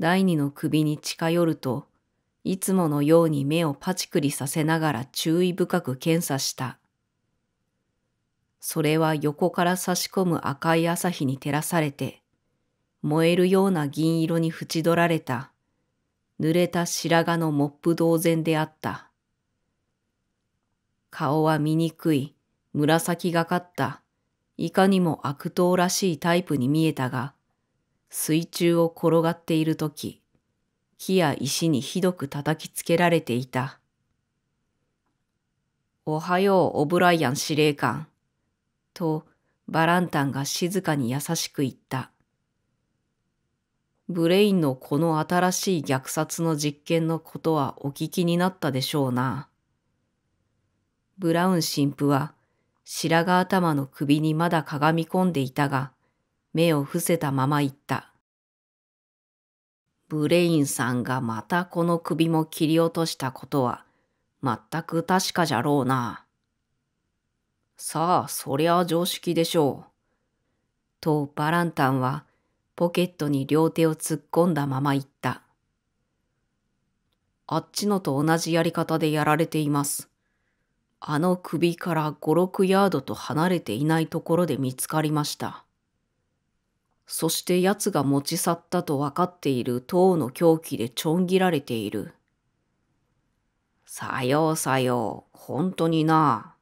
第二の首に近寄ると、いつものように目をパチクリさせながら注意深く検査した。それは横から差し込む赤い朝日に照らされて、燃えるような銀色に縁取られた、濡れた白髪のモップ同然であった。顔は醜い、紫がかった、いかにも悪党らしいタイプに見えたが、水中を転がっているとき、木や石にひどく叩きつけられていた。おはよう、オブライアン司令官。と、バランタンが静かに優しく言った。ブレインのこの新しい虐殺の実験のことはお聞きになったでしょうな。ブラウン神父は白髪頭の首にまだ鏡込んでいたが、目を伏せたまま言った。ブレインさんがまたこの首も切り落としたことは、全く確かじゃろうな。さあ、そりゃ常識でしょう。とバランタンは、ポケットに両手を突っ込んだまま言った。あっちのと同じやり方でやられています。あの首から5、6ヤードと離れていないところで見つかりました。そして奴が持ち去ったと分かっている塔の凶器でちょん切られている。さようさよう、本当にな。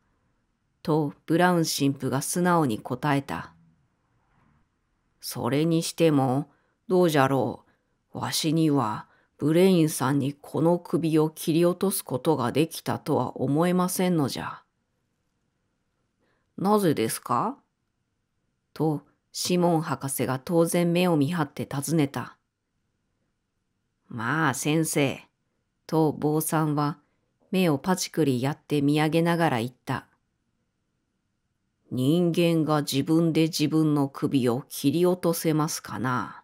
とブラウン神父が素直に答えた。それにしても、どうじゃろう。わしには、ブレインさんにこの首を切り落とすことができたとは思えませんのじゃ。なぜですかと、シモン博士が当然目を見張って尋ねた。まあ先生、と坊さんは目をパチクリやって見上げながら言った。人間が自分で自分の首を切り落とせますかな。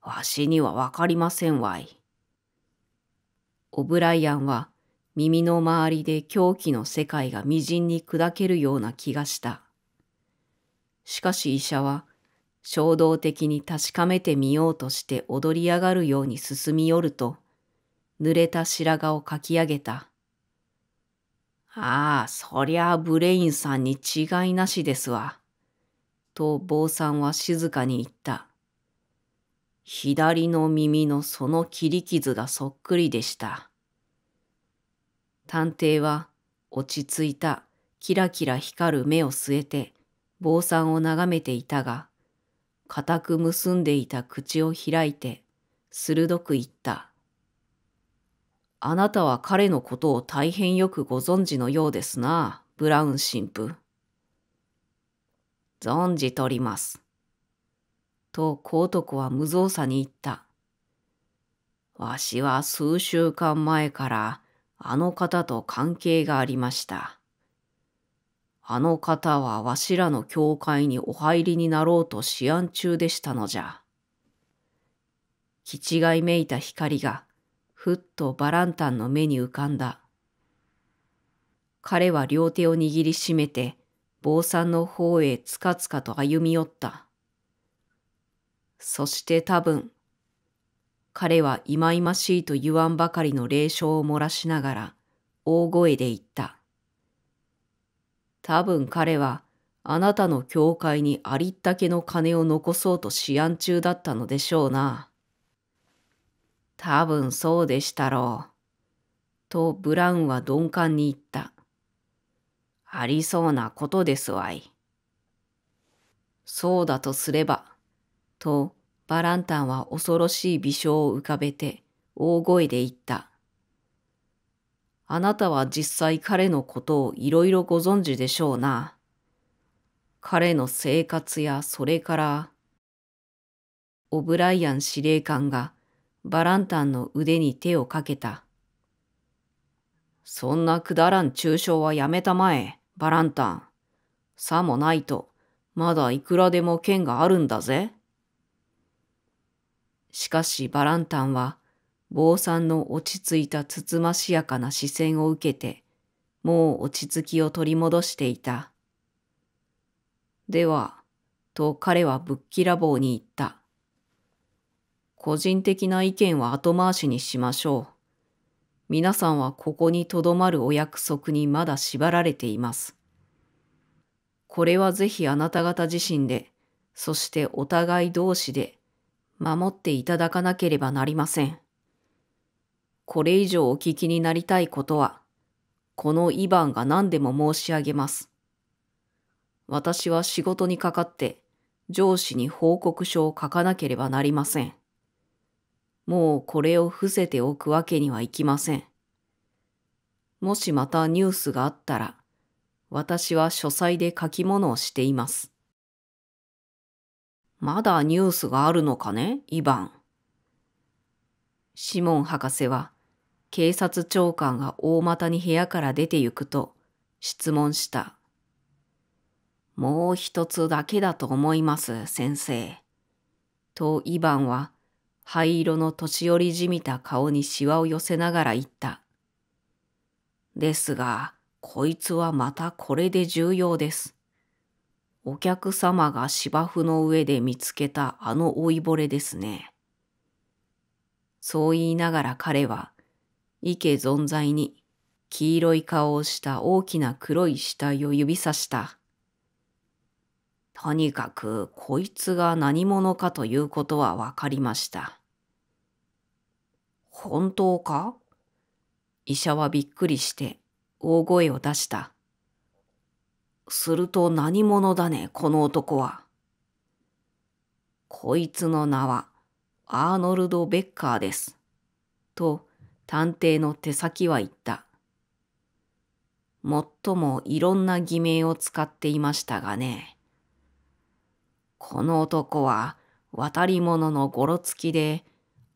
わしにはわかりませんわい。オブライアンは耳の周りで狂気の世界が微塵に砕けるような気がした。しかし医者は衝動的に確かめてみようとして踊り上がるように進み寄ると、濡れた白髪をかき上げたああ、そりゃあブレインさんに違いなしですわ。と坊さんは静かに言った。左の耳のその切り傷がそっくりでした。探偵は落ち着いたキラキラ光る目を据えて坊さんを眺めていたが、固く結んでいた口を開いて鋭く言った。あなたは彼のことを大変よくご存知のようですな、ブラウン神父。存じとります。と、小徳は無造作に言った。わしは数週間前からあの方と関係がありました。あの方はわしらの教会にお入りになろうと思案中でしたのじゃ。気違いめいた光がふっとバランタンの目に浮かんだ。彼は両手を握りしめて、坊さんの方へつかつかと歩み寄った。そして多分、彼は忌々しいと言わんばかりの霊障を漏らしながら、大声で言った。多分彼は、あなたの教会にありったけの金を残そうと思案中だったのでしょうな。多分そうでしたろう。とブラウンは鈍感に言った。ありそうなことですわい。そうだとすれば、とバランタンは恐ろしい微笑を浮かべて大声で言った。あなたは実際彼のことをいろいろご存知でしょうな。彼の生活やそれから、オブライアン司令官がバランタンの腕に手をかけた。そんなくだらん中傷はやめたまえ、バランタン。さもないと、まだいくらでも剣があるんだぜ。しかしバランタンは、坊さんの落ち着いたつつましやかな視線を受けて、もう落ち着きを取り戻していた。では、と彼はぶっきらぼうに言った。個人的な意見は後回しにしましょう。皆さんはここに留まるお約束にまだ縛られています。これはぜひあなた方自身で、そしてお互い同士で、守っていただかなければなりません。これ以上お聞きになりたいことは、このイバンが何でも申し上げます。私は仕事にかかって、上司に報告書を書かなければなりません。もうこれを伏せておくわけにはいきません。もしまたニュースがあったら、私は書斎で書き物をしています。まだニュースがあるのかね、イヴァン。シモン博士は、警察長官が大股に部屋から出て行くと、質問した。もう一つだけだと思います、先生。とイヴァンは灰色の年寄りじみた顔にしわを寄せながら言った。ですが、こいつはまたこれで重要です。お客様が芝生の上で見つけたあの老いぼれですね。そう言いながら彼は、池存在に黄色い顔をした大きな黒い死体を指さした。とにかくこいつが何者かということは分かりました。本当か医者はびっくりして大声を出した。すると何者だね、この男は。こいつの名はアーノルド・ベッカーです。と探偵の手先は言った。もっともいろんな偽名を使っていましたがね。この男は渡り物のごろつきで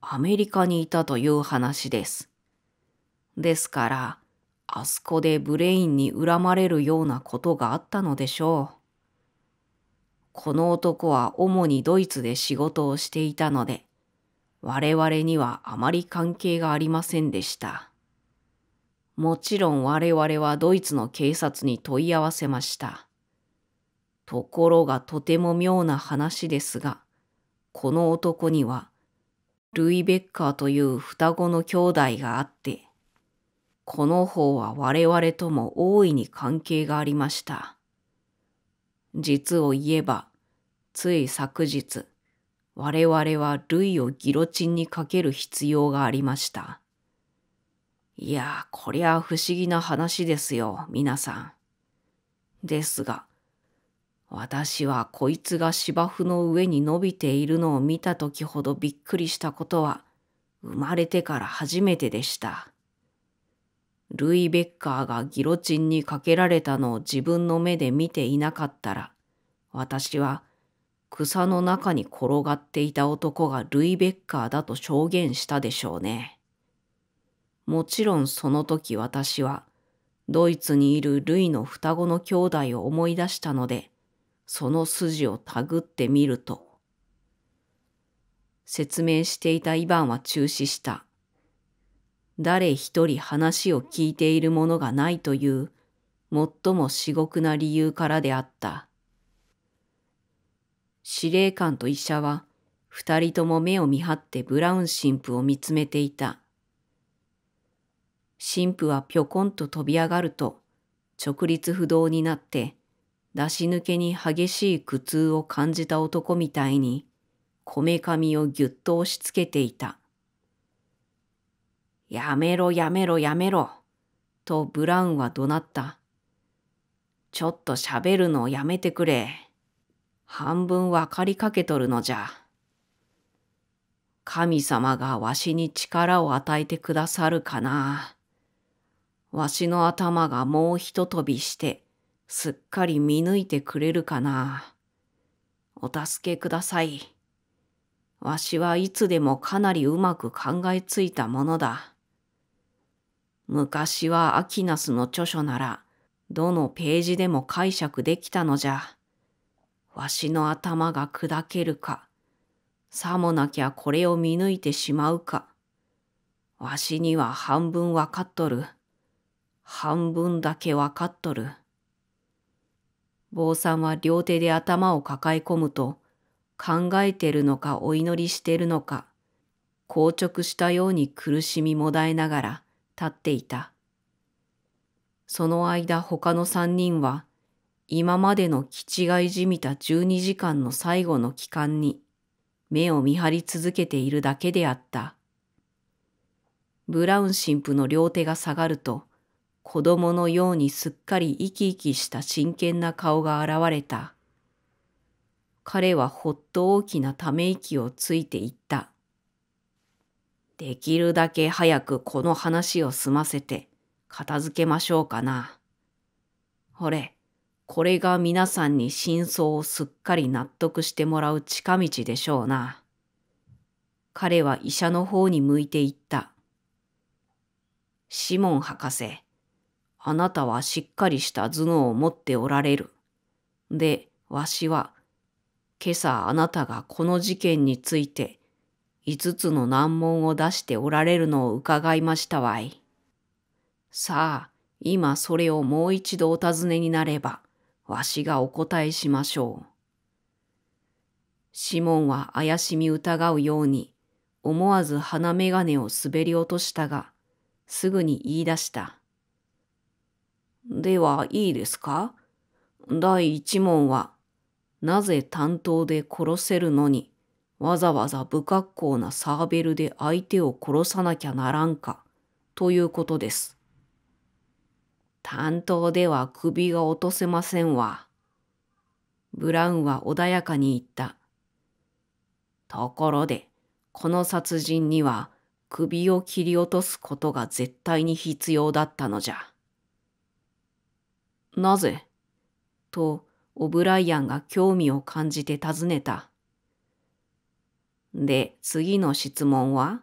アメリカにいたという話です。ですから、あそこでブレインに恨まれるようなことがあったのでしょう。この男は主にドイツで仕事をしていたので、我々にはあまり関係がありませんでした。もちろん我々はドイツの警察に問い合わせました。ところがとても妙な話ですが、この男には、ルイ・ベッカーという双子の兄弟があって、この方は我々とも大いに関係がありました。実を言えば、つい昨日、我々はルイをギロチンにかける必要がありました。いやこりゃ不思議な話ですよ、皆さん。ですが、私はこいつが芝生の上に伸びているのを見た時ほどびっくりしたことは生まれてから初めてでした。ルイ・ベッカーがギロチンにかけられたのを自分の目で見ていなかったら、私は草の中に転がっていた男がルイ・ベッカーだと証言したでしょうね。もちろんその時私は、ドイツにいるルイの双子の兄弟を思い出したので、その筋をたぐってみると。説明していたイバンは中止した。誰一人話を聞いているものがないという最も至極な理由からであった。司令官と医者は二人とも目を見張ってブラウン神父を見つめていた。神父はぴょこんと飛び上がると直立不動になって出し抜けに激しい苦痛を感じた男みたいに、こめかみをぎゅっと押しつけていた。やめろやめろやめろ、とブラウンは怒鳴った。ちょっと喋るのをやめてくれ。半分わかりかけとるのじゃ。神様がわしに力を与えてくださるかな。わしの頭がもうひと飛びして、すっかり見抜いてくれるかな。お助けください。わしはいつでもかなりうまく考えついたものだ。昔はアキナスの著書なら、どのページでも解釈できたのじゃ。わしの頭が砕けるか、さもなきゃこれを見抜いてしまうか。わしには半分わかっとる。半分だけわかっとる。坊さんは両手で頭を抱え込むと、考えてるのかお祈りしてるのか、硬直したように苦しみもだえながら立っていた。その間他の三人は、今までの気違いじみた十二時間の最後の期間に、目を見張り続けているだけであった。ブラウン神父の両手が下がると、子供のようにすっかり生き生きした真剣な顔が現れた。彼はほっと大きなため息をついていった。できるだけ早くこの話を済ませて片付けましょうかな。ほれ、これが皆さんに真相をすっかり納得してもらう近道でしょうな。彼は医者の方に向いていった。シモン博士。あなたはしっかりした頭脳を持っておられる。で、わしは、今朝あなたがこの事件について5つの難問を出しておられるのを伺いましたわい。さあ、今それをもう一度お尋ねになれば、わしがお答えしましょう。シモンは怪しみ疑うように、思わず鼻眼鏡を滑り落としたが、すぐに言い出した。ではいいですか第一問は、なぜ担当で殺せるのに、わざわざ不格好なサーベルで相手を殺さなきゃならんか、ということです。担当では首が落とせませんわ。ブラウンは穏やかに言った。ところで、この殺人には首を切り落とすことが絶対に必要だったのじゃ。なぜとオブライアンが興味を感じて尋ねた。で、次の質問は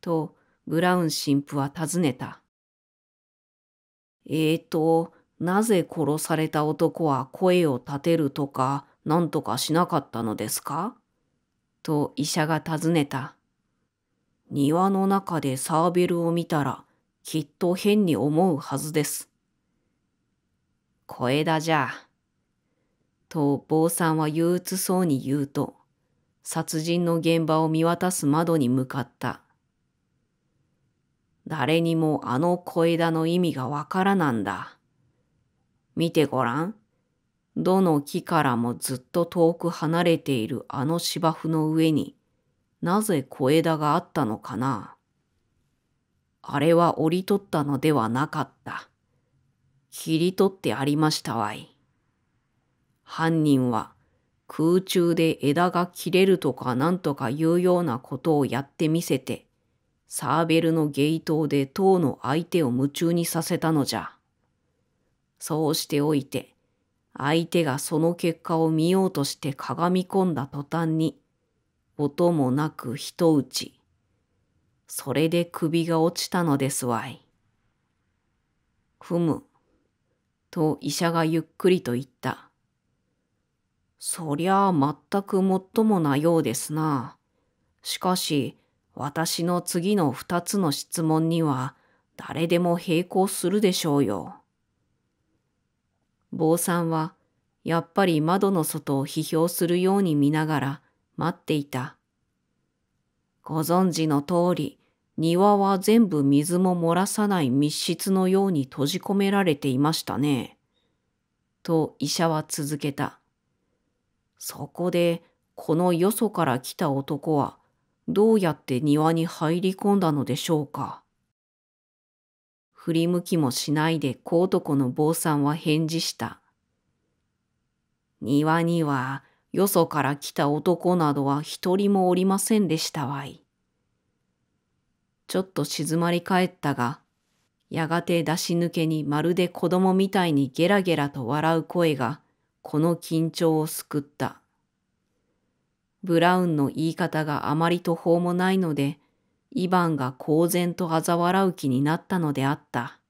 とブラウン神父は尋ねた。ええー、と、なぜ殺された男は声を立てるとかなんとかしなかったのですかと医者が尋ねた。庭の中でサーベルを見たらきっと変に思うはずです。小枝じゃ。と坊さんは憂鬱そうに言うと、殺人の現場を見渡す窓に向かった。誰にもあの小枝の意味がわからなんだ。見てごらん。どの木からもずっと遠く離れているあの芝生の上になぜ小枝があったのかな。あれは折り取ったのではなかった。切り取ってありましたわい。犯人は空中で枝が切れるとかなんとかいうようなことをやってみせて、サーベルのゲ当トで塔の相手を夢中にさせたのじゃ。そうしておいて、相手がその結果を見ようとして鏡込んだ途端に、音もなく人打ち。それで首が落ちたのですわい。ふむ。と医者がゆっくりと言った。そりゃあ全くもっともなようですな。しかし、私の次の二つの質問には、誰でも並行するでしょうよ。坊さんは、やっぱり窓の外を批評するように見ながら待っていた。ご存知の通り、庭は全部水も漏らさない密室のように閉じ込められていましたね。と医者は続けた。そこで、このよそから来た男は、どうやって庭に入り込んだのでしょうか。振り向きもしないで小男の坊さんは返事した。庭には、よそから来た男などは一人もおりませんでしたわい。ちょっと静まり返ったが、やがて出し抜けにまるで子供みたいにゲラゲラと笑う声が、この緊張を救った。ブラウンの言い方があまり途方もないので、イヴァンが公然と嘲笑う気になったのであった。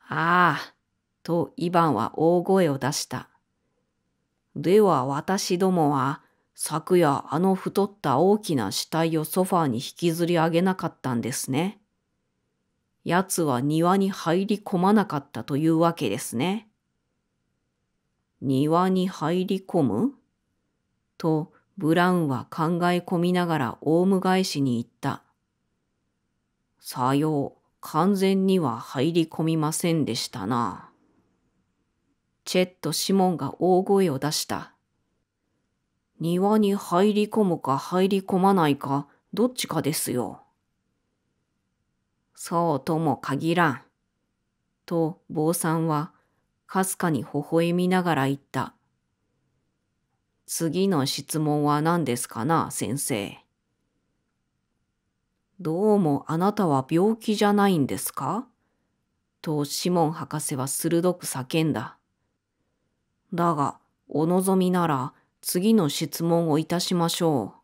ああ、とイバンは大声を出した。では私どもは昨夜あの太った大きな死体をソファーに引きずり上げなかったんですね。奴は庭に入り込まなかったというわけですね。庭に入り込むとブラウンは考え込みながらオウム返しに言った。さよう、完全には入り込みませんでしたな。チェット・シモンが大声を出した。庭に入り込むか入り込まないか、どっちかですよ。そうとも限らん。と坊さんは、かすかに微笑みながら言った。次の質問は何ですかな、先生。どうもあなたは病気じゃないんですかとシモン博士は鋭く叫んだ。だが、お望みなら、次の質問をいたしましょ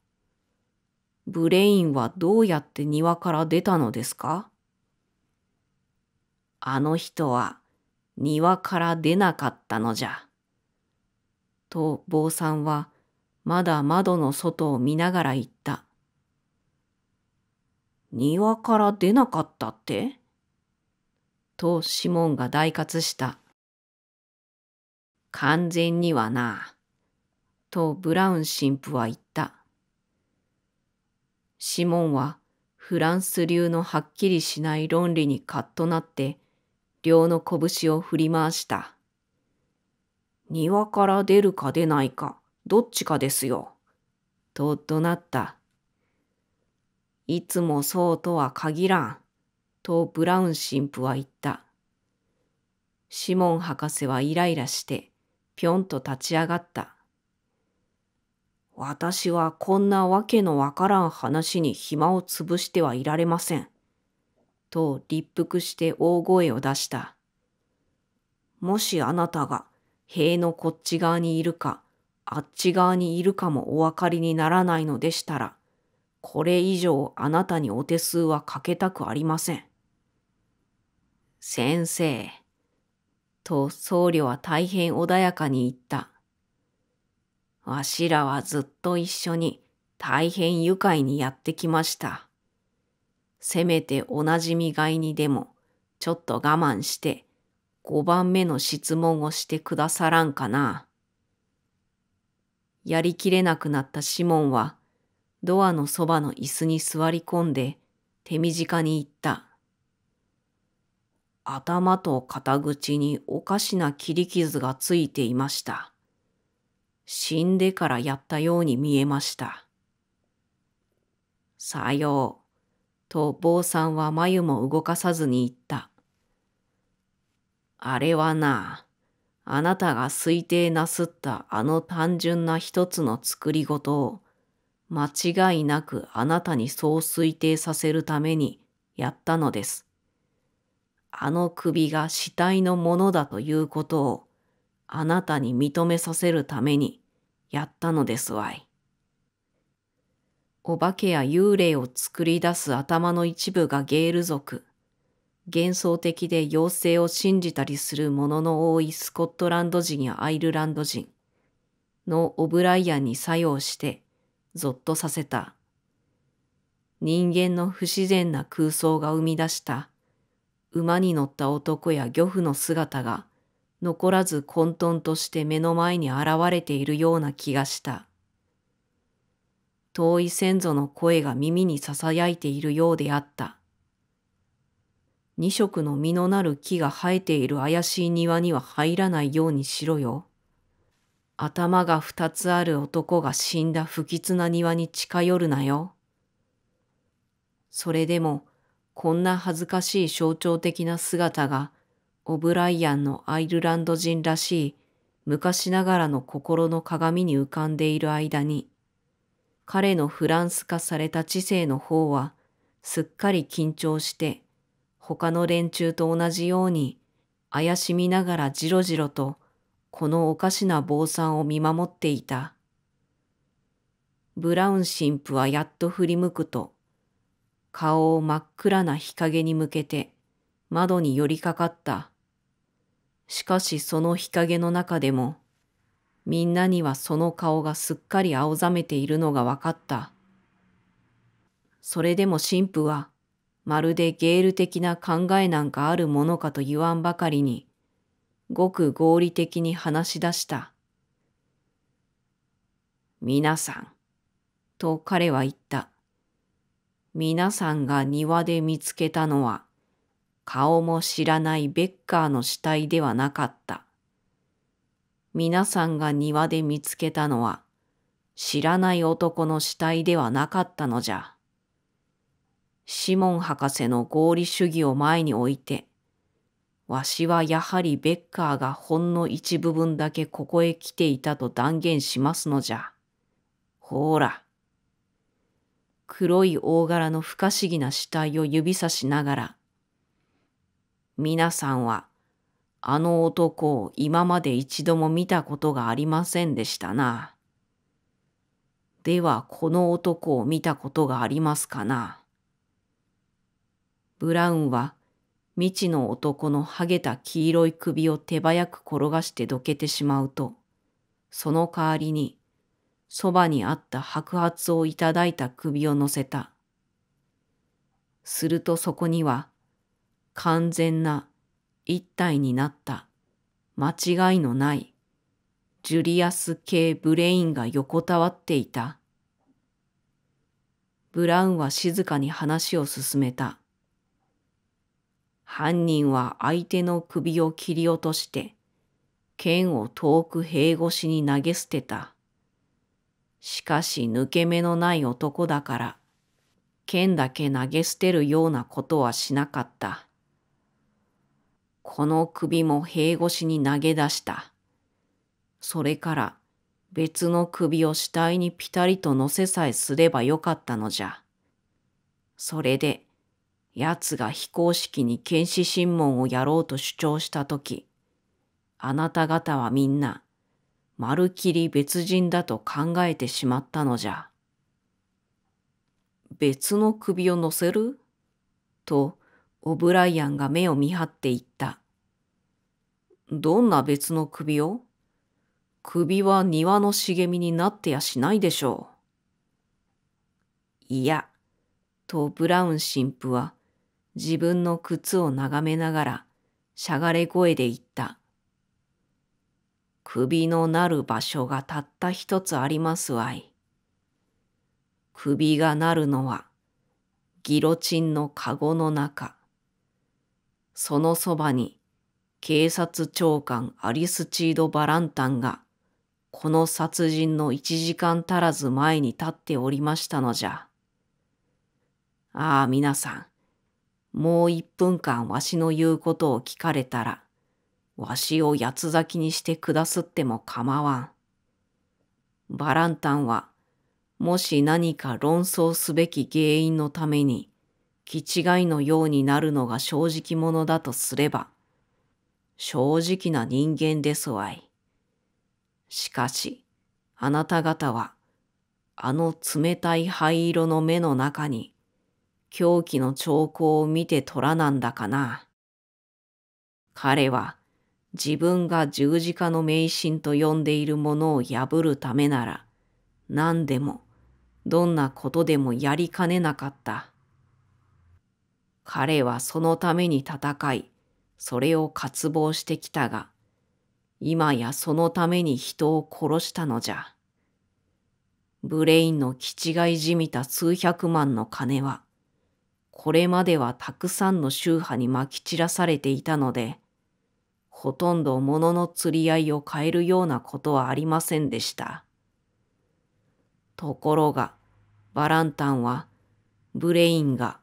う。ブレインはどうやって庭から出たのですかあの人は庭から出なかったのじゃ。と坊さんはまだ窓の外を見ながら言った。庭から出なかったってとシモンが大喝した。完全にはな。とブラウン神父は言った。シモンはフランス流のはっきりしない論理にカッとなって両の拳を振り回した。庭から出るか出ないかどっちかですよ。と怒鳴った。いつもそうとは限らん。とブラウン神父は言った。シモン博士はイライラしてぴょんと立ち上がった。私はこんなわけのわからん話に暇を潰してはいられません。と立腹して大声を出した。もしあなたが塀のこっち側にいるか、あっち側にいるかもお分かりにならないのでしたら、これ以上あなたにお手数はかけたくありません。先生、と僧侶は大変穏やかに言った。わしらはずっと一緒に大変愉快にやってきました。せめておなじみがいにでもちょっと我慢して5番目の質問をしてくださらんかな。やりきれなくなったシモンはドアのそばの椅子に座り込んで手短に言った。頭と肩口におかしな切り傷がついていました。死んでからやったように見えました。さよう、と坊さんは眉も動かさずに言った。あれはな、あなたが推定なすったあの単純な一つの作り事を、間違いなくあなたにそう推定させるためにやったのです。あの首が死体のものだということを、あなたに認めさせるために、やったのですわい。お化けや幽霊を作り出す頭の一部がゲール族。幻想的で妖精を信じたりする者の多いスコットランド人やアイルランド人のオブライアンに作用してぞっとさせた。人間の不自然な空想が生み出した馬に乗った男や漁夫の姿が残らず混沌として目の前に現れているような気がした。遠い先祖の声が耳に囁いているようであった。二色の実のなる木が生えている怪しい庭には入らないようにしろよ。頭が二つある男が死んだ不吉な庭に近寄るなよ。それでも、こんな恥ずかしい象徴的な姿がオブライアンのアイルランド人らしい昔ながらの心の鏡に浮かんでいる間に、彼のフランス化された知性の方はすっかり緊張して、他の連中と同じように怪しみながらじろじろとこのおかしな坊さんを見守っていた。ブラウン神父はやっと振り向くと、顔を真っ暗な日陰に向けて窓に寄りかかった。しかしその日陰の中でも、みんなにはその顔がすっかり青ざめているのが分かった。それでも神父は、まるでゲール的な考えなんかあるものかと言わんばかりに、ごく合理的に話し出した。皆さん、と彼は言った。皆さんが庭で見つけたのは、顔も知らないベッカーの死体ではなかった。皆さんが庭で見つけたのは、知らない男の死体ではなかったのじゃ。シモン博士の合理主義を前に置いて、わしはやはりベッカーがほんの一部分だけここへ来ていたと断言しますのじゃ。ほら。黒い大柄の不可思議な死体を指さしながら、皆さんは、あの男を今まで一度も見たことがありませんでしたな。ではこの男を見たことがありますかな。ブラウンは未知の男のはげた黄色い首を手早く転がしてどけてしまうと、その代わりにそばにあった白髪をいただいた首を乗せた。するとそこには完全な一体になった間違いのないジュリアス系ブレインが横たわっていた。ブラウンは静かに話を進めた。犯人は相手の首を切り落として、剣を遠く塀越しに投げ捨てた。しかし抜け目のない男だから、剣だけ投げ捨てるようなことはしなかった。この首も塀越しに投げ出した。それから別の首を死体にピタリと乗せさえすればよかったのじゃ。それで、奴が非公式に検視審問をやろうと主張したとき、あなた方はみんな、まるきり別人だと考えてしまったのじゃ。別の首を乗せると、オブライアンが目を見張って言った。どんな別の首を首は庭の茂みになってやしないでしょう。いや、とブラウン神父は自分の靴を眺めながらしゃがれ声で言った。首のなる場所がたった一つありますわい。首がなるのはギロチンのカゴの中。そのそばに警察長官アリスチード・バランタンが、この殺人の一時間足らず前に立っておりましたのじゃ。ああ、皆さん、もう一分間わしの言うことを聞かれたら、わしを八つ咲きにしてくだすっても構わん。バランタンは、もし何か論争すべき原因のために、気違いのようになるのが正直者だとすれば、正直な人間ですわい。しかし、あなた方は、あの冷たい灰色の目の中に、狂気の兆候を見て虎なんだかな。彼は、自分が十字架の迷信と呼んでいるものを破るためなら、何でも、どんなことでもやりかねなかった。彼はそのために戦い、それを渇望してきたが、今やそのために人を殺したのじゃ。ブレインの気違いじみた数百万の金は、これまではたくさんの宗派にまき散らされていたので、ほとんど物の釣り合いを変えるようなことはありませんでした。ところが、バランタンは、ブレインが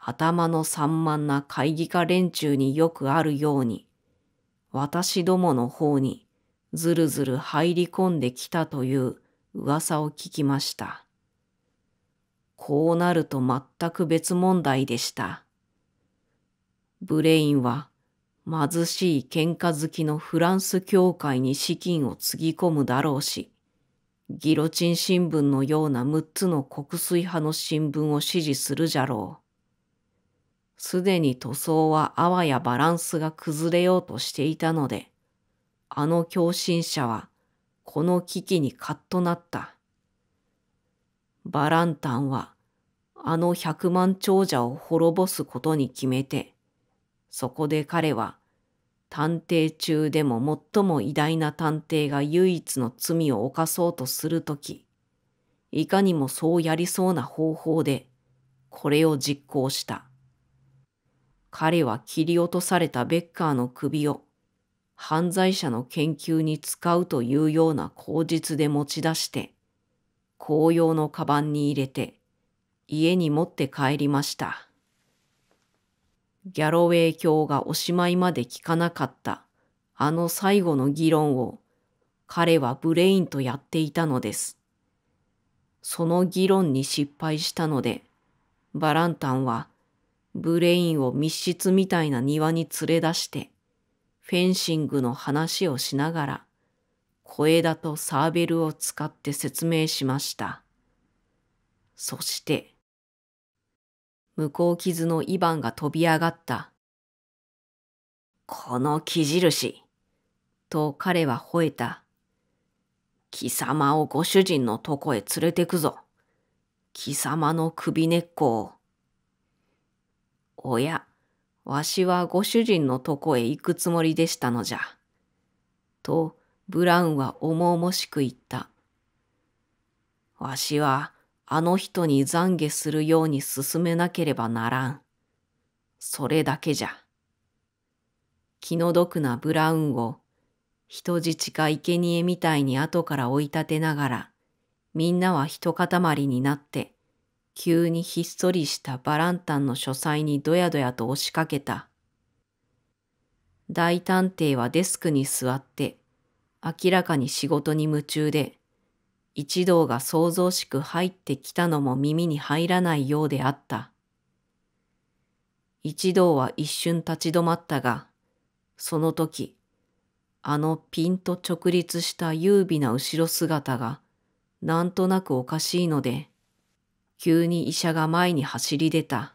頭の散漫な会議家連中によくあるように、私どもの方にずるずる入り込んできたという噂を聞きました。こうなると全く別問題でした。ブレインは貧しい喧嘩好きのフランス教会に資金をつぎ込むだろうし、ギロチン新聞のような6つの国粋派の新聞を支持するじゃろう。すでに塗装はあわやバランスが崩れようとしていたので、あの共振者はこの危機にカッとなった。バランタンはあの百万長者を滅ぼすことに決めて、そこで彼は探偵中でも最も偉大な探偵が唯一の罪を犯そうとするとき、いかにもそうやりそうな方法でこれを実行した。彼は切り落とされたベッカーの首を犯罪者の研究に使うというような口実で持ち出して、紅葉のカバンに入れて、家に持って帰りました。ギャロウェイ教がおしまいまで聞かなかったあの最後の議論を彼はブレインとやっていたのです。その議論に失敗したので、バランタンはブレインを密室みたいな庭に連れ出して、フェンシングの話をしながら、小枝とサーベルを使って説明しました。そして、向こう傷のイバンが飛び上がった。この木印、と彼は吠えた。貴様をご主人のとこへ連れてくぞ。貴様の首根っこをおや、わしはご主人のとこへ行くつもりでしたのじゃ。と、ブラウンは重々しく言った。わしは、あの人に懺悔するように進めなければならん。それだけじゃ。気の毒なブラウンを、人質か生贄みたいに後から追い立てながら、みんなは一塊になって、急にひっそりしたバランタンの書斎にどやどやと押しかけた。大探偵はデスクに座って、明らかに仕事に夢中で、一同が騒々しく入ってきたのも耳に入らないようであった。一同は一瞬立ち止まったが、その時、あのピンと直立した優美な後ろ姿が、なんとなくおかしいので、急に医者が前に走り出た。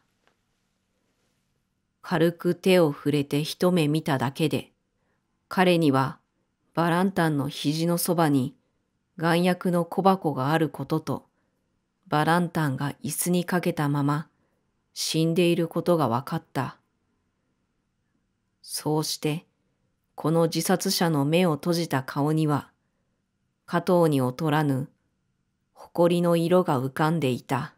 軽く手を触れて一目見ただけで、彼にはバランタンの肘のそばに眼薬の小箱があることと、バランタンが椅子にかけたまま死んでいることが分かった。そうして、この自殺者の目を閉じた顔には、加藤に劣らぬ埃の色が浮かんでいた。